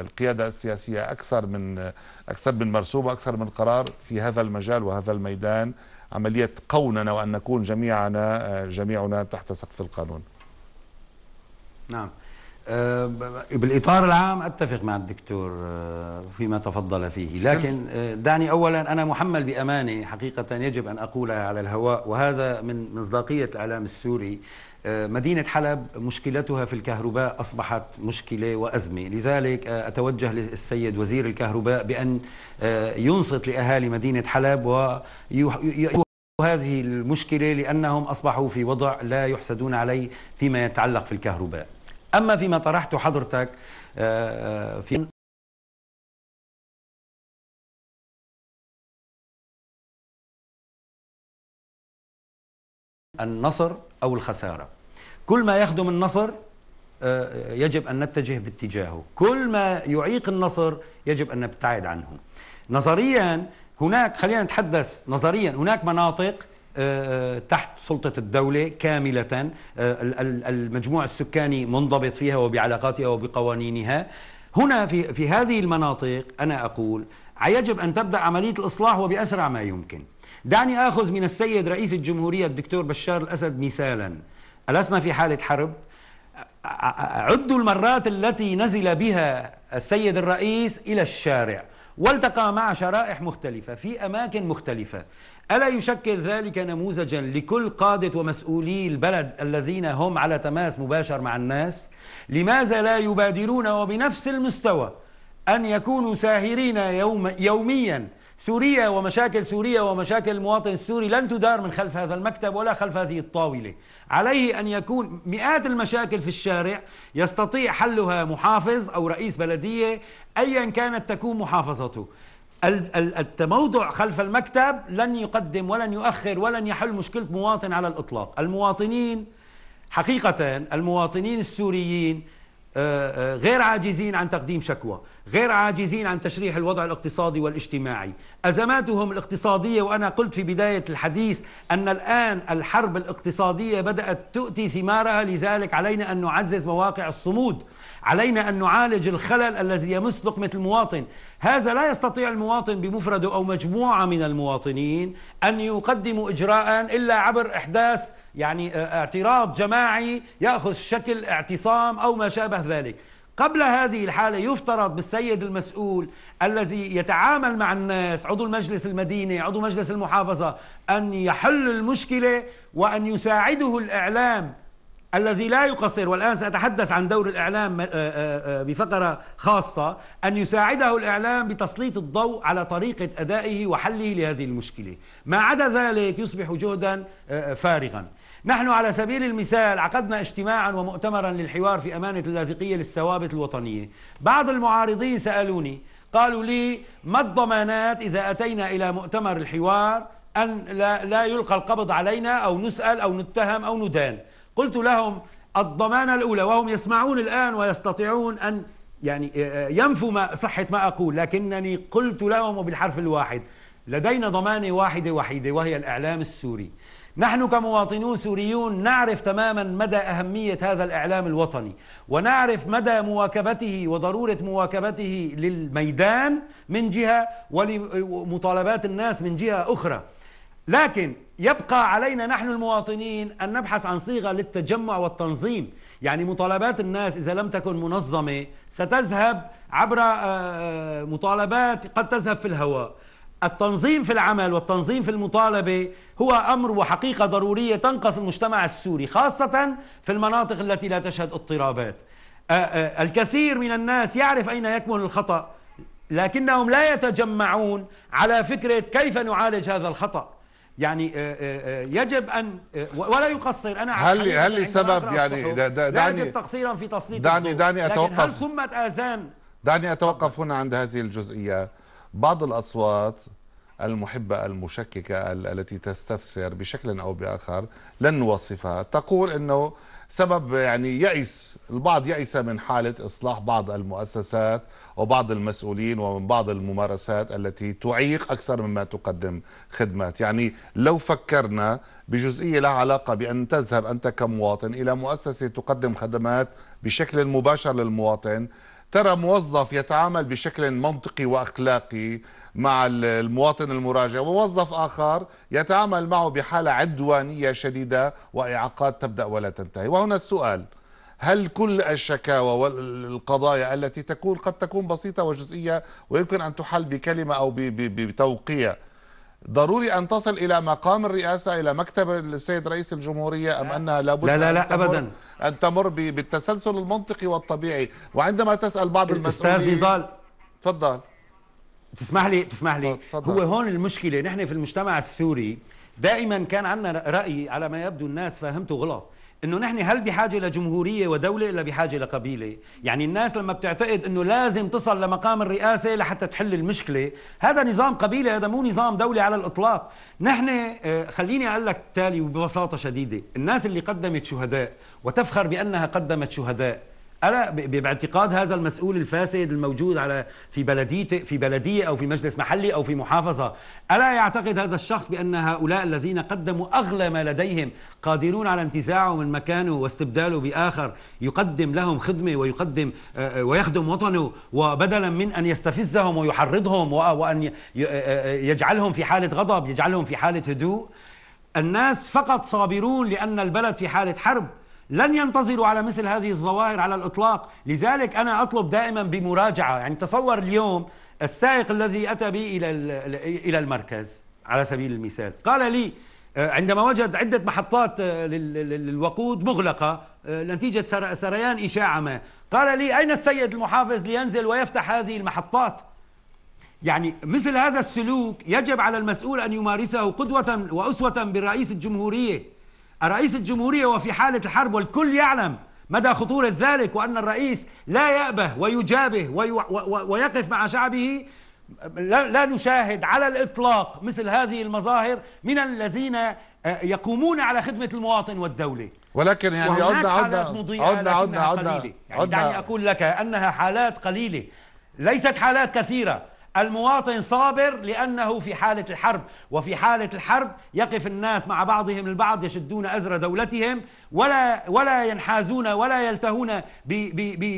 القيادة السياسية أكثر من أكثر من مرسوم وأكثر من قرار في هذا المجال وهذا الميدان عملية قوننا وأن نكون جميعنا جميعنا تحت سقف القانون نعم آه، بالإطار العام أتفق مع الدكتور آه، فيما تفضل فيه لكن آه، دعني أولا أنا محمل بأمانة حقيقة يجب أن أقولها على الهواء وهذا من مصداقية الإعلام السوري مدينة حلب مشكلتها في الكهرباء أصبحت مشكلة وأزمة لذلك أتوجه للسيد وزير الكهرباء بأن ينصت لأهالي مدينة حلب ويحقق هذه المشكلة لأنهم أصبحوا في وضع لا يحسدون عليه فيما يتعلق في الكهرباء أما فيما طرحته حضرتك آه، آه، في النصر أو الخسارة كل ما يخدم النصر آه، يجب أن نتجه باتجاهه كل ما يعيق النصر يجب أن نبتعد عنه نظريا هناك خلينا نتحدث نظريا هناك مناطق تحت سلطة الدولة كاملة آه، المجموع السكاني منضبط فيها وبعلاقاتها وبقوانينها هنا في, في هذه المناطق أنا أقول يجب أن تبدأ عملية الإصلاح وبأسرع ما يمكن دعني أخذ من السيد رئيس الجمهورية الدكتور بشار الأسد مثالا ألسنا في حالة حرب عدوا المرات التي نزل بها السيد الرئيس إلى الشارع والتقى مع شرائح مختلفة في أماكن مختلفة ألا يشكل ذلك نموذجا لكل قادة ومسؤولي البلد الذين هم على تماس مباشر مع الناس لماذا لا يبادرون وبنفس المستوى أن يكونوا ساهرين يوم يوميا سوريا ومشاكل سوريا ومشاكل المواطن السوري لن تدار من خلف هذا المكتب ولا خلف هذه الطاولة عليه أن يكون مئات المشاكل في الشارع يستطيع حلها محافظ أو رئيس بلدية أيا كانت تكون محافظته التموضع خلف المكتب لن يقدم ولن يؤخر ولن يحل مشكلة مواطن على الإطلاق المواطنين حقيقة المواطنين السوريين آه، آه، غير عاجزين عن تقديم شكوى غير عاجزين عن تشريح الوضع الاقتصادي والاجتماعي أزماتهم الاقتصادية وأنا قلت في بداية الحديث أن الآن الحرب الاقتصادية بدأت تؤتي ثمارها لذلك علينا أن نعزز مواقع الصمود علينا أن نعالج الخلل الذي يمس مثل المواطن هذا لا يستطيع المواطن بمفرده أو مجموعة من المواطنين أن يقدموا إجراء إلا عبر إحداث يعني آه، اعتراض جماعي يأخذ شكل اعتصام أو ما شابه ذلك قبل هذه الحالة يفترض بالسيد المسؤول الذي يتعامل مع الناس عضو المجلس المدينة عضو مجلس المحافظة أن يحل المشكلة وأن يساعده الإعلام الذي لا يقصر والآن سأتحدث عن دور الإعلام آه، آه، آه، بفقرة خاصة أن يساعده الإعلام بتسليط الضوء على طريقة أدائه وحله لهذه المشكلة ما عدا ذلك يصبح جهدا فارغا نحن على سبيل المثال عقدنا اجتماعا ومؤتمرا للحوار في أمانة اللاذقية للثوابت الوطنية بعض المعارضين سألوني قالوا لي ما الضمانات إذا أتينا إلى مؤتمر الحوار أن لا, لا يلقى القبض علينا أو نسأل أو نتهم أو ندان قلت لهم الضمانة الأولى وهم يسمعون الآن ويستطيعون أن يعني آه، آه، ينفوا ما صحة ما أقول لكنني قلت لهم وبالحرف الواحد لدينا ضمانة واحدة وحيدة وهي الإعلام السوري نحن كمواطنون سوريون نعرف تماما مدى أهمية هذا الإعلام الوطني ونعرف مدى مواكبته وضرورة مواكبته للميدان من جهة ولمطالبات الناس من جهة أخرى لكن يبقى علينا نحن المواطنين أن نبحث عن صيغة للتجمع والتنظيم يعني مطالبات الناس إذا لم تكن منظمة ستذهب عبر آه، آه، مطالبات قد تذهب في الهواء التنظيم في العمل والتنظيم في المطالبة هو أمر وحقيقة ضرورية تنقص المجتمع السوري خاصة في المناطق التي لا تشهد اضطرابات آه، الكثير من الناس يعرف أين يكمن الخطأ لكنهم لا يتجمعون على فكرة كيف نعالج هذا الخطأ يعني آه، آه، آه، يجب ان ولا يقصر انا هل هل لسبب يعني دا دا دعني لا تقصيرا في تسليط دعني دعني اتوقف لكن هل سمت اذان دعني اتوقف هنا عند هذه الجزئيه بعض الاصوات المحبة المشككة التي تستفسر بشكل أو بآخر لن نوصفها تقول أنه سبب يعني يأس البعض يأس من حالة إصلاح بعض المؤسسات وبعض المسؤولين ومن بعض الممارسات التي تعيق أكثر مما تقدم خدمات يعني لو فكرنا بجزئية لها علاقة بأن تذهب أنت كمواطن إلى مؤسسة تقدم خدمات بشكل مباشر للمواطن ترى موظف يتعامل بشكل منطقي واخلاقي مع المواطن المراجع وموظف اخر يتعامل معه بحاله عدوانيه شديده واعاقات تبدا ولا تنتهي وهنا السؤال هل كل الشكاوى والقضايا التي تكون قد تكون بسيطة وجزئية ويمكن أن تحل بكلمة أو بتوقيع ضروري أن تصل إلى مقام الرئاسة إلى مكتب السيد رئيس الجمهورية أم أنها لابد لا لا لا أن أبدا أن تمر بالتسلسل المنطقي والطبيعي وعندما تسأل بعض المسؤولين أستاذ نضال تفضل تسمح لي تسمح لي تفضل. هو هون المشكلة نحن في المجتمع السوري دائما كان عندنا رأي على ما يبدو الناس فهمته غلط انه نحن هل بحاجه لجمهوريه ودوله الا بحاجه لقبيله يعني الناس لما بتعتقد انه لازم تصل لمقام الرئاسه لحتى تحل المشكله هذا نظام قبيله هذا مو نظام دوله على الاطلاق نحن آه، خليني اقول لك التالي وببساطه شديده الناس اللي قدمت شهداء وتفخر بانها قدمت شهداء انا باعتقاد هذا المسؤول الفاسد الموجود على في بلديته في بلديه او في مجلس محلي او في محافظه الا يعتقد هذا الشخص بان هؤلاء الذين قدموا اغلى ما لديهم قادرون على انتزاعه من مكانه واستبداله باخر يقدم لهم خدمه ويقدم آه، آه، ويخدم وطنه وبدلا من ان يستفزهم ويحرضهم وان آه، يجعلهم في حاله غضب يجعلهم في حاله هدوء الناس فقط صابرون لان البلد في حاله حرب لن ينتظروا على مثل هذه الظواهر على الإطلاق لذلك أنا أطلب دائما بمراجعة يعني تصور اليوم السائق الذي أتى بي إلى, إلى المركز على سبيل المثال قال لي آه، عندما وجد عدة محطات آه، للوقود مغلقة آه، نتيجة سريان إشاعة ما قال لي أين السيد المحافظ لينزل ويفتح هذه المحطات يعني مثل هذا السلوك يجب على المسؤول أن يمارسه قدوة وأسوة بالرئيس الجمهورية رئيس الجمهورية وفي حالة الحرب والكل يعلم مدى خطورة ذلك وأن الرئيس لا يأبه ويجابه ويقف مع شعبه لا نشاهد على الإطلاق مثل هذه المظاهر من الذين آه، يقومون على خدمة المواطن والدولة ولكن يعني عدنا عدنا يعني عدنا عدنا عدنا يعني دعني أقول لك أنها حالات قليلة ليست حالات كثيرة المواطن صابر لأنه في حالة الحرب وفي حالة الحرب يقف الناس مع بعضهم البعض يشدون أزر دولتهم ولا, ولا ينحازون ولا يلتهون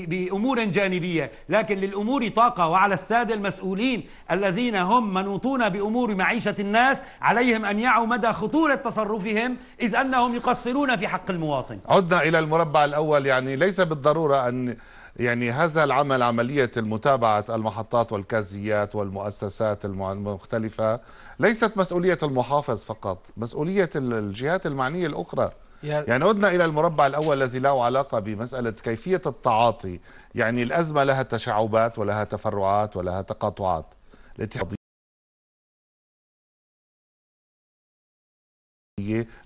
بأمور جانبية لكن للأمور طاقة وعلى السادة المسؤولين الذين هم منوطون بأمور معيشة الناس عليهم أن يعوا مدى خطورة تصرفهم إذ أنهم يقصرون في حق المواطن عدنا إلى المربع الأول يعني ليس بالضرورة أن يعني هذا العمل عملية المتابعة المحطات والكازيات والمؤسسات المختلفة ليست مسؤولية المحافظ فقط مسؤولية الجهات المعنية الأخرى يعني عدنا إلى المربع الأول الذي له علاقة بمسألة كيفية التعاطي يعني الأزمة لها تشعبات ولها تفرعات ولها تقاطعات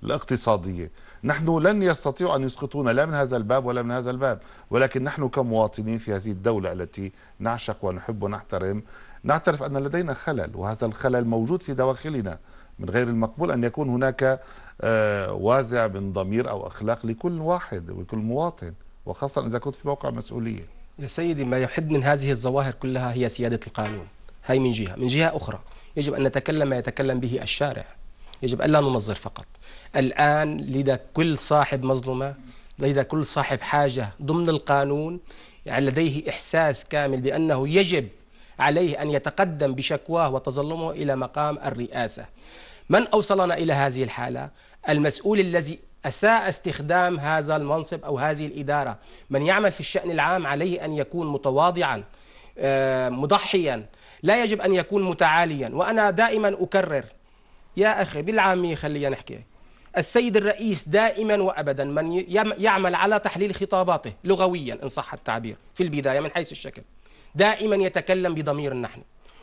الاقتصادية نحن لن يستطيعوا أن يسقطونا لا من هذا الباب ولا من هذا الباب ولكن نحن كمواطنين في هذه الدولة التي نعشق ونحب ونحترم نعترف أن لدينا خلل وهذا الخلل موجود في دواخلنا من غير المقبول أن يكون هناك آه، وازع من ضمير أو أخلاق لكل واحد ولكل مواطن وخاصة إذا كنت في موقع مسؤولية يا سيدي ما يحد من هذه الظواهر كلها هي سيادة القانون هاي من جهة من جهة أخرى يجب أن نتكلم ما يتكلم به الشارع يجب ألا ننظر فقط الآن لدى كل صاحب مظلمة لدى كل صاحب حاجة ضمن القانون يعني لديه إحساس كامل بأنه يجب عليه أن يتقدم بشكواه وتظلمه إلى مقام الرئاسة من أوصلنا إلى هذه الحالة؟ المسؤول الذي أساء استخدام هذا المنصب أو هذه الإدارة من يعمل في الشأن العام عليه أن يكون متواضعا آه، مضحيا لا يجب أن يكون متعاليا وأنا دائما أكرر يا أخي بالعامية خلينا نحكي السيد الرئيس دائما وأبدا من يعمل على تحليل خطاباته لغويا إن صح التعبير في البداية من حيث الشكل دائما يتكلم بضمير النحن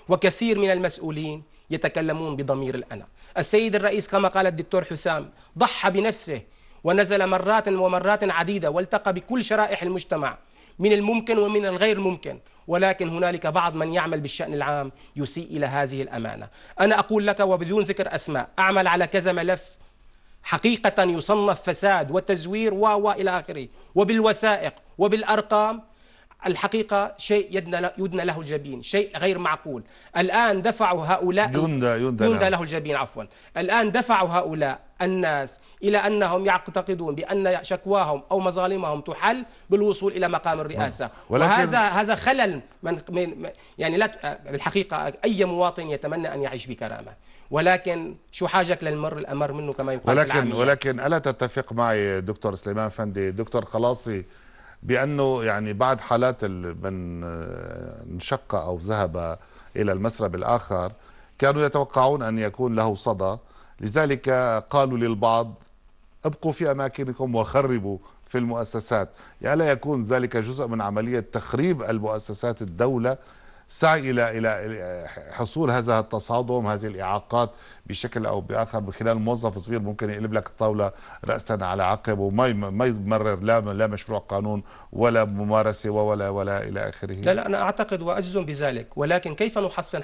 وكثير من المسؤولين يتكلمون بضمير الأنا السيد الرئيس كما قال الدكتور حسام ضحى بنفسه ونزل مرات ومرات عديدة والتقى بكل شرائح المجتمع من الممكن ومن الغير ممكن ولكن هنالك بعض من يعمل بالشأن العام يسيء إلى هذه الأمانة أنا أقول لك وبدون ذكر أسماء أعمل على كذا ملف حقيقة يصنف فساد وتزوير و إلى آخره وبالوثائق وبالأرقام الحقيقة شيء يدنى له الجبين شيء غير معقول الآن دفعوا هؤلاء يندى, يندى, يندى نعم. له الجبين عفوا الآن دفعوا هؤلاء الناس إلى أنهم يعتقدون بأن شكواهم أو مظالمهم تحل بالوصول إلى مقام الرئاسة نعم. وهذا هذا خلل من, من يعني لا بالحقيقة أي مواطن يتمنى أن يعيش بكرامة ولكن شو حاجك للمر الأمر منه كما يقال ولكن العامية. ولكن ألا تتفق معي دكتور سليمان فندي دكتور خلاصي بانه يعني بعد حالات من آه، انشق او ذهب الى المسرب الاخر كانوا يتوقعون ان يكون له صدى لذلك قالوا للبعض ابقوا في اماكنكم وخربوا في المؤسسات يا يعني لا يكون ذلك جزء من عملية تخريب المؤسسات الدولة سعي الى الى حصول هذا التصادم هذه الاعاقات بشكل او باخر من خلال موظف صغير ممكن يقلب لك الطاوله راسا على عقب وما ما يمرر لا لا مشروع قانون ولا ممارسه ولا ولا الى اخره لا لا انا اعتقد واجزم بذلك ولكن كيف نحسن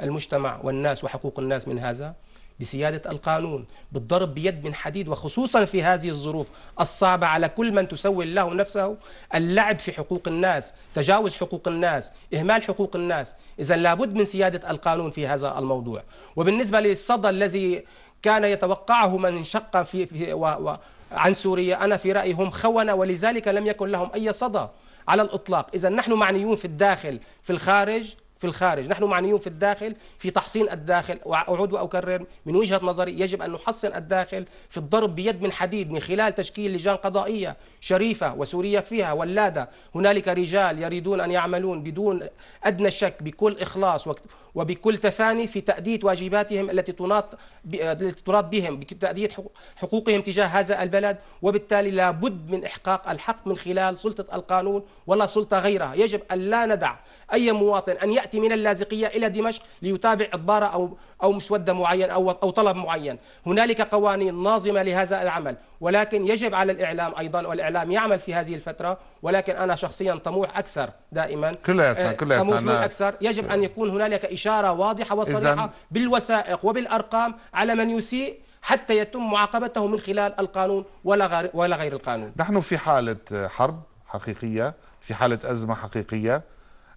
المجتمع والناس وحقوق الناس من هذا بسيادة القانون بالضرب بيد من حديد وخصوصا في هذه الظروف الصعبة على كل من تسول له نفسه اللعب في حقوق الناس تجاوز حقوق الناس إهمال حقوق الناس إذا لابد من سيادة القانون في هذا الموضوع وبالنسبة للصدى الذي كان يتوقعه من انشق في, في و و عن سوريا أنا في رأيي هم خونة ولذلك لم يكن لهم أي صدى على الإطلاق إذا نحن معنيون في الداخل في الخارج في الخارج نحن معنيون في الداخل في تحصين الداخل وأعود وأكرر من وجهة نظري يجب أن نحصن الداخل في الضرب بيد من حديد من خلال تشكيل لجان قضائية شريفة وسوريا فيها ولادة هنالك رجال يريدون أن يعملون بدون أدنى شك بكل إخلاص وبكل تفاني في تأدية واجباتهم التي تناط التي تناط بهم بتأدية حقوقهم تجاه هذا البلد وبالتالي لابد من إحقاق الحق من خلال سلطة القانون ولا سلطة غيرها يجب أن لا ندع أي مواطن أن يأتي من اللاذقية إلى دمشق ليتابع إضبارة أو أو مسودة معين أو أو طلب معين هنالك قوانين ناظمة لهذا العمل ولكن يجب على الإعلام أيضا والإعلام يعمل في هذه الفترة ولكن أنا شخصيا طموح أكثر دائما كلياتنا آه، كلياتنا طموح أكثر يجب أن آه. يكون هنالك إشارة إشارة واضحة وصريحة بالوثائق وبالأرقام على من يسيء حتى يتم معاقبته من خلال القانون ولا غير, ولا غير القانون نحن في حالة حرب حقيقية في حالة أزمة حقيقية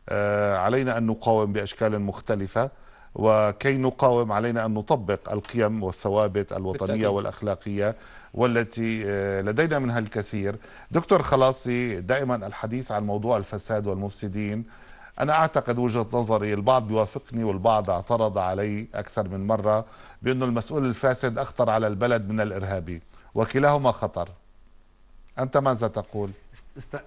آه، علينا أن نقاوم بأشكال مختلفة وكي نقاوم علينا أن نطبق القيم والثوابت الوطنية بالتأكيد. والأخلاقية والتي آه، لدينا منها الكثير دكتور خلاصي دائما الحديث عن موضوع الفساد والمفسدين انا اعتقد وجهه نظري البعض يوافقني والبعض اعترض علي اكثر من مره بانه المسؤول الفاسد اخطر على البلد من الارهابي وكلاهما خطر انت ماذا تقول است...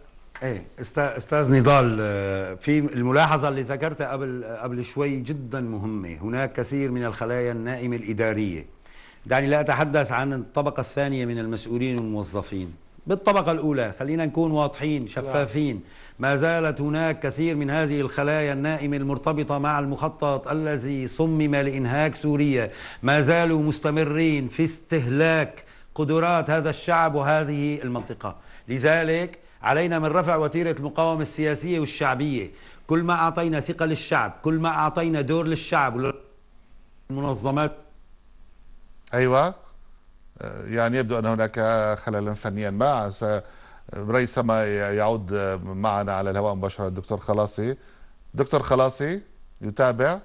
ايه است... استاذ نضال آه، في الملاحظه اللي ذكرتها قبل قبل شوي جدا مهمه هناك كثير من الخلايا النائمه الاداريه دعني لا اتحدث عن الطبقه الثانيه من المسؤولين والموظفين بالطبقه الاولى خلينا نكون واضحين شفافين ما زالت هناك كثير من هذه الخلايا النائمة المرتبطة مع المخطط الذي صمم لإنهاك سوريا ما زالوا مستمرين في استهلاك قدرات هذا الشعب وهذه المنطقة لذلك علينا من رفع وتيرة المقاومة السياسية والشعبية كل ما أعطينا ثقة للشعب كل ما أعطينا دور للشعب المنظمات أيوة يعني يبدو أن هناك خللا فنيا ما ريثما يعود معنا على الهواء مباشرة الدكتور خلاصي دكتور خلاصي يتابع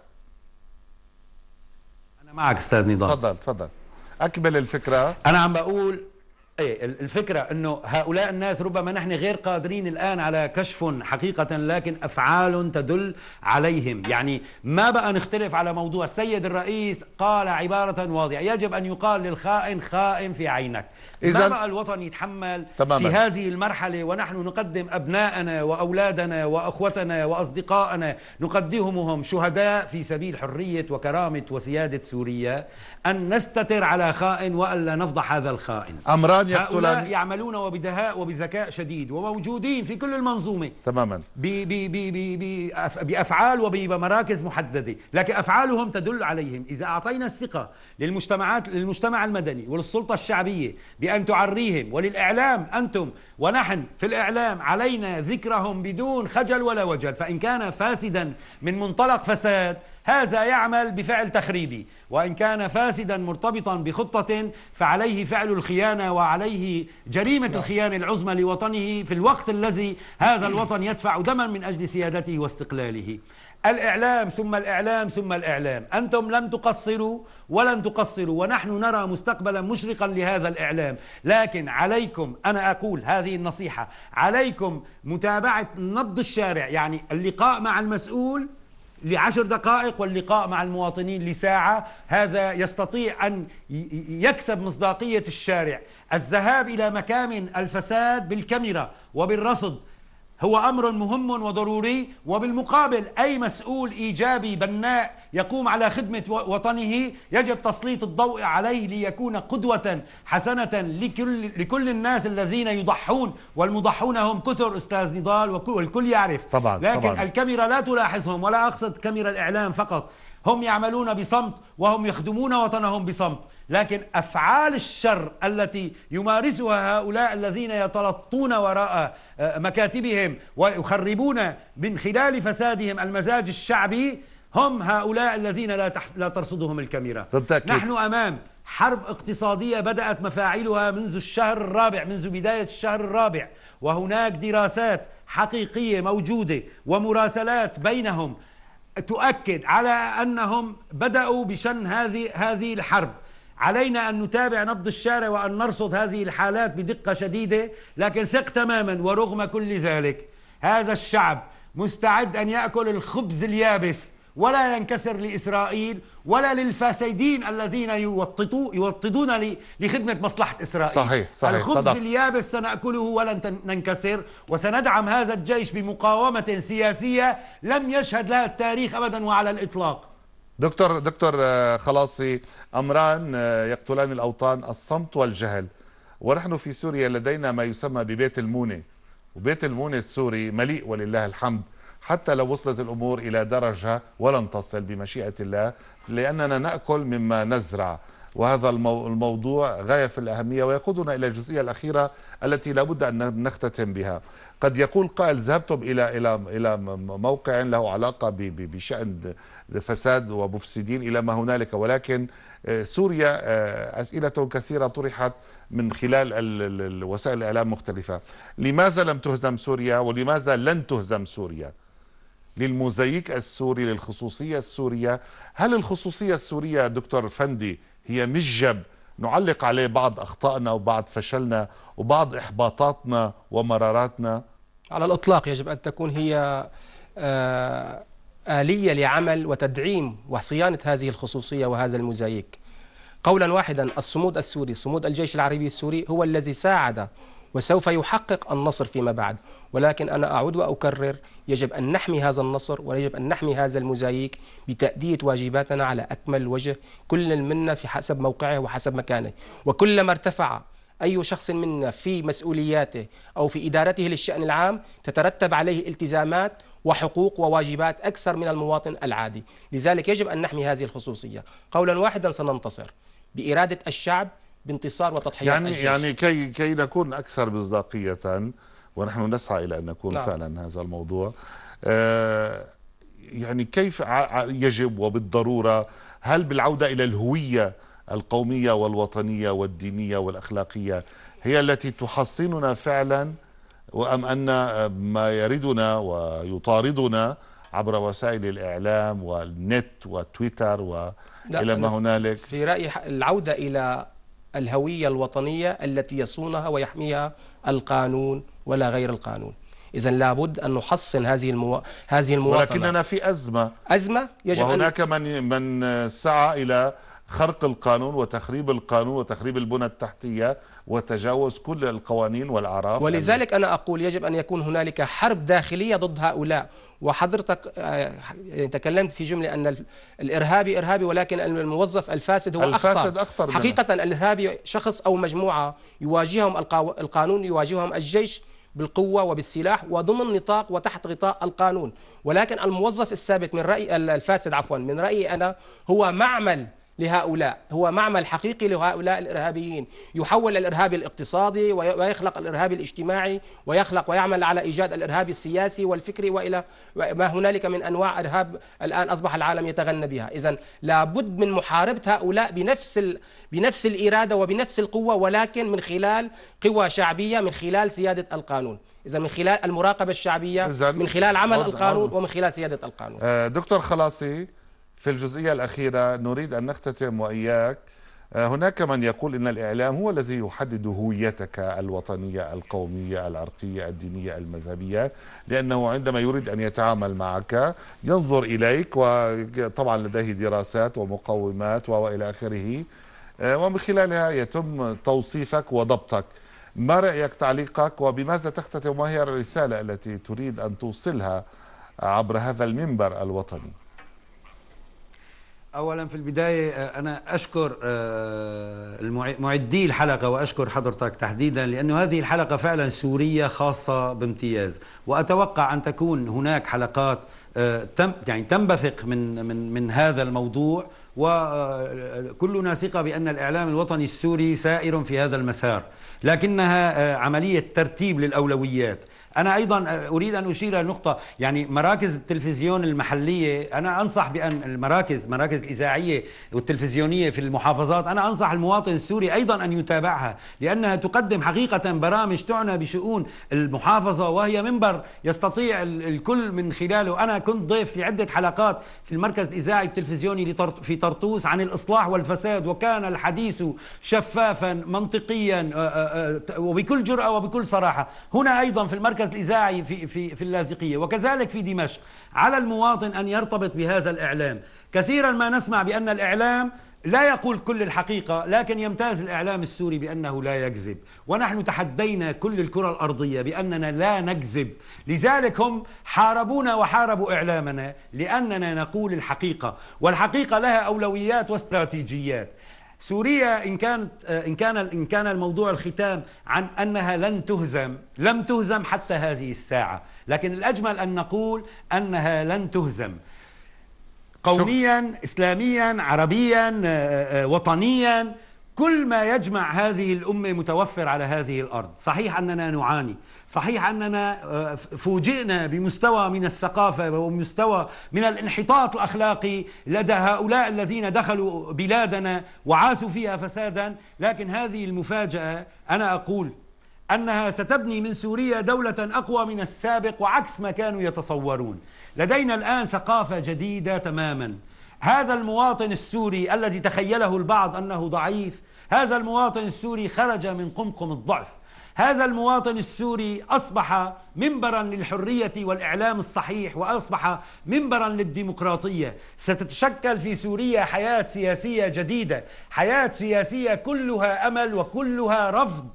أنا معك أستاذ نضال تفضل تفضل أكمل الفكرة أنا عم بقول ايه الفكرة انه هؤلاء الناس ربما نحن غير قادرين الان على كشف حقيقة لكن افعال تدل عليهم يعني ما بقى نختلف على موضوع السيد الرئيس قال عبارة واضحة يجب ان يقال للخائن خائن في عينك إذا بقى الوطن يتحمل تماما. في هذه المرحلة ونحن نقدم أبناءنا وأولادنا وأخوتنا وأصدقائنا نقدمهم شهداء في سبيل حرية وكرامة وسيادة سوريا أن نستتر على خائن وألا نفضح هذا الخائن أمران يقتلان هؤلاء يعملون وبدهاء وبذكاء شديد وموجودين في كل المنظومة تماما بأفعال وبمراكز محددة لكن أفعالهم تدل عليهم إذا أعطينا الثقة للمجتمعات للمجتمع المدني وللسلطة الشعبية بأن تعريهم وللإعلام أنتم ونحن في الإعلام علينا ذكرهم بدون خجل ولا وجل فإن كان فاسدا من منطلق فساد هذا يعمل بفعل تخريبي وإن كان فاسدا مرتبطا بخطة فعليه فعل الخيانة وعليه جريمة نعم. الخيانة العظمى لوطنه في الوقت الذي هذا الوطن يدفع دما من أجل سيادته واستقلاله الإعلام ثم الإعلام ثم الإعلام أنتم لم تقصروا ولن تقصروا ونحن نرى مستقبلا مشرقا لهذا الإعلام لكن عليكم أنا أقول هذه النصيحة عليكم متابعة نبض الشارع يعني اللقاء مع المسؤول لعشر دقائق واللقاء مع المواطنين لساعة هذا يستطيع أن يكسب مصداقية الشارع الذهاب إلى مكامن الفساد بالكاميرا وبالرصد هو أمر مهم وضروري وبالمقابل أي مسؤول إيجابي بناء يقوم على خدمة وطنه يجب تسليط الضوء عليه ليكون قدوة حسنة لكل, لكل الناس الذين يضحون والمضحون هم كثر أستاذ نضال والكل يعرف طبعا لكن طبعا الكاميرا لا تلاحظهم ولا أقصد كاميرا الإعلام فقط هم يعملون بصمت وهم يخدمون وطنهم بصمت لكن أفعال الشر التي يمارسها هؤلاء الذين يتلطون وراء آه، مكاتبهم ويخربون من خلال فسادهم المزاج الشعبي هم هؤلاء الذين لا, تحس... لا ترصدهم الكاميرا بالتأكيد. نحن أمام حرب اقتصادية بدأت مفاعلها منذ الشهر الرابع منذ بداية الشهر الرابع وهناك دراسات حقيقية موجودة ومراسلات بينهم تؤكد على أنهم بدأوا بشن هذه هذه الحرب علينا أن نتابع نبض الشارع وأن نرصد هذه الحالات بدقة شديدة لكن ثق تماما ورغم كل ذلك هذا الشعب مستعد أن يأكل الخبز اليابس ولا ينكسر لإسرائيل ولا للفاسدين الذين يوططوا يوطدون لخدمة مصلحة إسرائيل صحيح صحيح الخبز صدق. اليابس سنأكله ولن ننكسر وسندعم هذا الجيش بمقاومة سياسية لم يشهد لها التاريخ أبدا وعلى الإطلاق دكتور دكتور آه، خلاصي امران آه، يقتلان الاوطان الصمت والجهل ونحن في سوريا لدينا ما يسمى ببيت المونه وبيت المونه السوري مليء ولله الحمد حتى لو وصلت الامور الى درجه ولن تصل بمشيئه الله لاننا ناكل مما نزرع وهذا الموضوع غاية في الأهمية ويقودنا إلى الجزئية الأخيرة التي لابد أن نختتم بها قد يقول قائل ذهبتم إلى إلى إلى موقع له علاقة بشأن فساد ومفسدين إلى ما هنالك ولكن آه، سوريا آه، أسئلة كثيرة طرحت من خلال وسائل الإعلام مختلفة لماذا لم تهزم سوريا ولماذا لن تهزم سوريا للموزاييك السوري للخصوصية السورية هل الخصوصية السورية دكتور فندي هي مجب نعلق عليه بعض أخطائنا وبعض فشلنا وبعض إحباطاتنا ومراراتنا على الإطلاق يجب أن تكون هي آه آلية لعمل وتدعيم وصيانة هذه الخصوصية وهذا الموزايك قولا واحدا الصمود السوري صمود الجيش العربي السوري هو الذي ساعد وسوف يحقق النصر فيما بعد ولكن أنا أعود وأكرر يجب أن نحمي هذا النصر ويجب أن نحمي هذا الموزايك بتأدية واجباتنا على أكمل وجه كل منا في حسب موقعه وحسب مكانه وكلما ارتفع أي شخص منا في مسؤولياته أو في إدارته للشأن العام تترتب عليه التزامات وحقوق وواجبات أكثر من المواطن العادي لذلك يجب أن نحمي هذه الخصوصية قولا واحدا سننتصر بإرادة الشعب بانتصار وتضحيات يعني الجيش. يعني كي كي نكون أكثر مصداقية ونحن نسعى إلى أن نكون نعم. فعلا هذا الموضوع آه يعني كيف يجب وبالضرورة هل بالعودة إلى الهوية القومية والوطنية والدينية والأخلاقية هي التي تحصننا فعلا وأم أن ما يردنا ويطاردنا عبر وسائل الإعلام والنت وتويتر وإلى ما هنالك في رأيي العودة إلى الهوية الوطنية التي يصونها ويحميها القانون ولا غير القانون إذا لابد أن نحصن هذه المو... هذه المواطنة ولكننا في أزمة أزمة يجب وهناك أن... من من سعى إلى خرق القانون وتخريب القانون وتخريب البنى التحتية وتجاوز كل القوانين والأعراف ولذلك أنا أقول يجب أن يكون هنالك حرب داخلية ضد هؤلاء وحضرتك آه، يعني تكلمت في جملة أن الإرهابي إرهابي ولكن الموظف الفاسد هو الفاسد أخطر, أخطر حقيقة الإرهابي شخص أو مجموعة يواجههم القانون يواجههم الجيش بالقوة وبالسلاح وضمن نطاق وتحت غطاء القانون ولكن الموظف الثابت من رأي الفاسد عفوا من رأيي أنا هو معمل لهؤلاء هو معمل حقيقي لهؤلاء الإرهابيين يحول الإرهاب الاقتصادي ويخلق الإرهاب الاجتماعي ويخلق ويعمل على إيجاد الإرهاب السياسي والفكري وإلى ما هنالك من أنواع إرهاب الآن أصبح العالم يتغنى بها إذا لابد من محاربة هؤلاء بنفس ال... بنفس الإرادة وبنفس القوة ولكن من خلال قوى شعبية من خلال سيادة القانون إذا من خلال المراقبة الشعبية من خلال عمل القانون ومن خلال سيادة القانون آه، دكتور خلاصي في الجزئية الأخيرة نريد أن نختتم وإياك آه، هناك من يقول أن الإعلام هو الذي يحدد هويتك الوطنية القومية العرقية الدينية المذهبية لأنه عندما يريد أن يتعامل معك ينظر إليك وطبعا لديه دراسات ومقومات وإلى آخره آه، ومن خلالها يتم توصيفك وضبطك ما رأيك تعليقك وبماذا تختتم وهي الرسالة التي تريد أن توصلها عبر هذا المنبر الوطني اولا في البدايه آه، انا اشكر آه، معدي الحلقه واشكر حضرتك تحديدا لانه هذه الحلقه فعلا سوريه خاصه بامتياز واتوقع ان تكون هناك حلقات آه، تم يعني تنبثق من من من هذا الموضوع وكلنا ثقه بان الاعلام الوطني السوري سائر في هذا المسار لكنها عمليه ترتيب للاولويات أنا أيضا أريد أن أشير إلى نقطة يعني مراكز التلفزيون المحلية أنا أنصح بأن المراكز مراكز الإذاعية والتلفزيونية في المحافظات أنا أنصح المواطن السوري أيضا أن يتابعها لأنها تقدم حقيقة برامج تعنى بشؤون المحافظة وهي منبر يستطيع الكل من خلاله أنا كنت ضيف في عدة حلقات في المركز الإذاعي التلفزيوني في طرطوس عن الإصلاح والفساد وكان الحديث شفافا منطقيا وبكل جرأة وبكل صراحة هنا أيضا في المركز الحدث الإذاعي في, في, في اللاذقية وكذلك في دمشق على المواطن أن يرتبط بهذا الإعلام كثيرا ما نسمع بأن الإعلام لا يقول كل الحقيقة لكن يمتاز الإعلام السوري بأنه لا يكذب ونحن تحدينا كل الكرة الأرضية بأننا لا نكذب لذلك هم حاربونا وحاربوا إعلامنا لأننا نقول الحقيقة والحقيقة لها أولويات واستراتيجيات سوريا إن, كانت إن, كان إن كان الموضوع الختام عن أنها لن تهزم لم تهزم حتى هذه الساعة لكن الأجمل أن نقول أنها لن تهزم قوميا إسلاميا عربيا آه، آه، وطنيا كل ما يجمع هذه الأمة متوفر على هذه الأرض صحيح أننا نعاني صحيح أننا آه، فوجئنا بمستوى من الثقافة ومستوى من الانحطاط الأخلاقي لدى هؤلاء الذين دخلوا بلادنا وعاثوا فيها فسادا لكن هذه المفاجأة أنا أقول أنها ستبني من سوريا دولة أقوى من السابق وعكس ما كانوا يتصورون لدينا الآن ثقافة جديدة تماما هذا المواطن السوري الذي تخيله البعض أنه ضعيف هذا المواطن السوري خرج من قمقم الضعف هذا المواطن السوري أصبح منبرا للحرية والإعلام الصحيح وأصبح منبرا للديمقراطية ستتشكل في سوريا حياة سياسية جديدة حياة سياسية كلها أمل وكلها رفض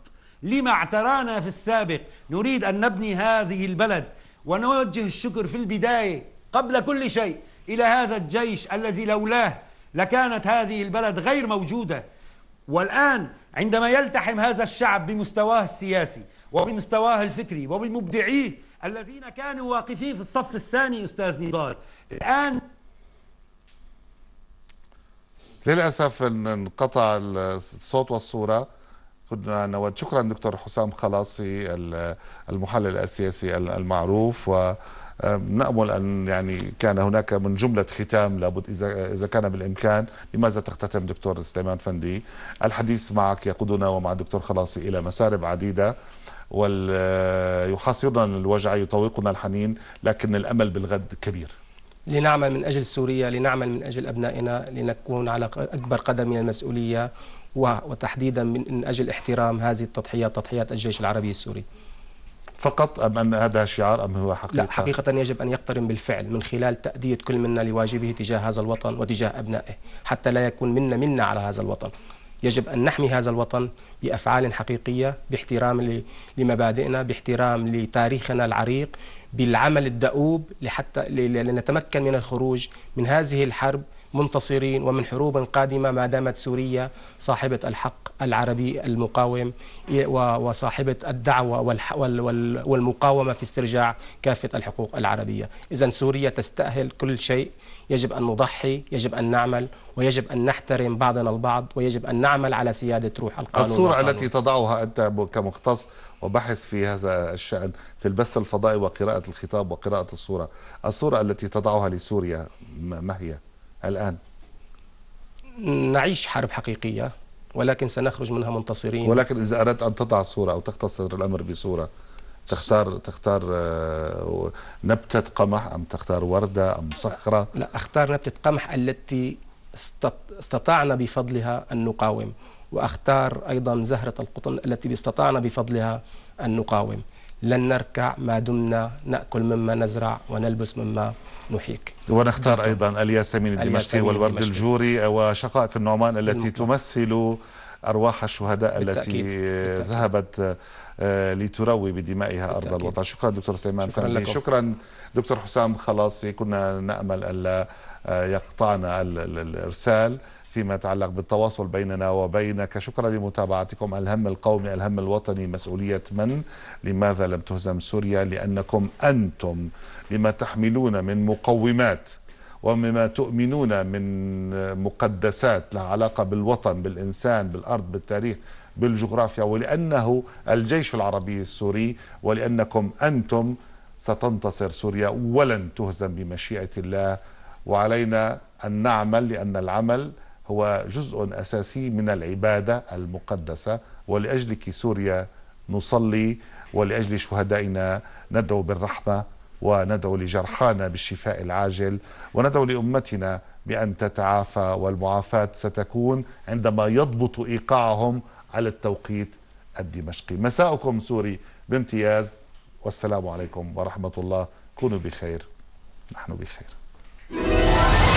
لما اعترانا في السابق نريد أن نبني هذه البلد ونوجه الشكر في البداية قبل كل شيء إلى هذا الجيش الذي لولاه لكانت هذه البلد غير موجودة والآن عندما يلتحم هذا الشعب بمستواه السياسي وبمستواه الفكري وبمبدعيه الذين كانوا واقفين في الصف الثاني أستاذ نضال الآن للأسف انقطع الصوت والصورة كنا نود شكرا دكتور حسام خلاصي المحلل السياسي المعروف و نأمل أن يعني كان هناك من جملة ختام لابد إذا, إذا كان بالإمكان لماذا تختتم دكتور سليمان فندي الحديث معك يقودنا ومع الدكتور خلاصي إلى مسارب عديدة ويحاصرنا الوجع يطوقنا الحنين لكن الأمل بالغد كبير لنعمل من أجل سوريا لنعمل من أجل أبنائنا لنكون على أكبر قدر من المسؤولية وتحديدا من أجل احترام هذه التضحيات تضحيات الجيش العربي السوري فقط أم أن هذا شعار أم هو حقيقة؟ لا حقيقة يجب أن يقترن بالفعل من خلال تأدية كل منا لواجبه تجاه هذا الوطن وتجاه أبنائه حتى لا يكون منا منا على هذا الوطن يجب أن نحمي هذا الوطن بأفعال حقيقية باحترام لمبادئنا باحترام لتاريخنا العريق بالعمل الدؤوب لحتى لنتمكن من الخروج من هذه الحرب منتصرين ومن حروب قادمة ما دامت سوريا صاحبة الحق العربي المقاوم وصاحبة الدعوة والمقاومة في استرجاع كافة الحقوق العربية إذا سوريا تستأهل كل شيء يجب أن نضحي يجب أن نعمل ويجب أن نحترم بعضنا البعض ويجب أن نعمل على سيادة روح القانون الصورة والقانون. التي تضعها أنت كمختص وبحث في هذا الشأن في البث الفضائي وقراءة الخطاب وقراءة الصورة الصورة التي تضعها لسوريا ما هي؟ الآن نعيش حرب حقيقية ولكن سنخرج منها منتصرين ولكن إذا أردت أن تضع صورة أو تختصر الأمر بصورة تختار تختار آه، نبتة قمح أم تختار وردة أم صخرة لا أختار نبتة قمح التي استطعنا بفضلها أن نقاوم وأختار أيضا زهرة القطن التي استطعنا بفضلها أن نقاوم لن نركع ما دمنا نأكل مما نزرع ونلبس مما نحيك ونختار أيضا الياسمين الدمشقي والورد دمشقي. الجوري وشقائق النعمان التي الممكن. تمثل أرواح الشهداء بالتأكيد. التي بالتأكيد. ذهبت آه، لتروي بدمائها بالتأكيد. أرض الوطن شكرا دكتور سليمان شكرا لكم. شكرا دكتور حسام خلاصي كنا نأمل ألا آه، يقطعنا الإرسال فيما يتعلق بالتواصل بيننا وبينك شكرا لمتابعتكم الهم القومي الهم الوطني مسؤولية من لماذا لم تهزم سوريا لأنكم أنتم لما تحملون من مقومات ومما تؤمنون من مقدسات لها علاقة بالوطن بالإنسان بالأرض بالتاريخ بالجغرافيا ولأنه الجيش العربي السوري ولأنكم أنتم ستنتصر سوريا ولن تهزم بمشيئة الله وعلينا أن نعمل لأن العمل هو جزء اساسي من العباده المقدسه ولاجلك سوريا نصلي ولاجل شهدائنا ندعو بالرحمه وندعو لجرحانا بالشفاء العاجل وندعو لامتنا بان تتعافى والمعافاه ستكون عندما يضبط ايقاعهم على التوقيت الدمشقي مساءكم سوري بامتياز والسلام عليكم ورحمه الله كونوا بخير نحن بخير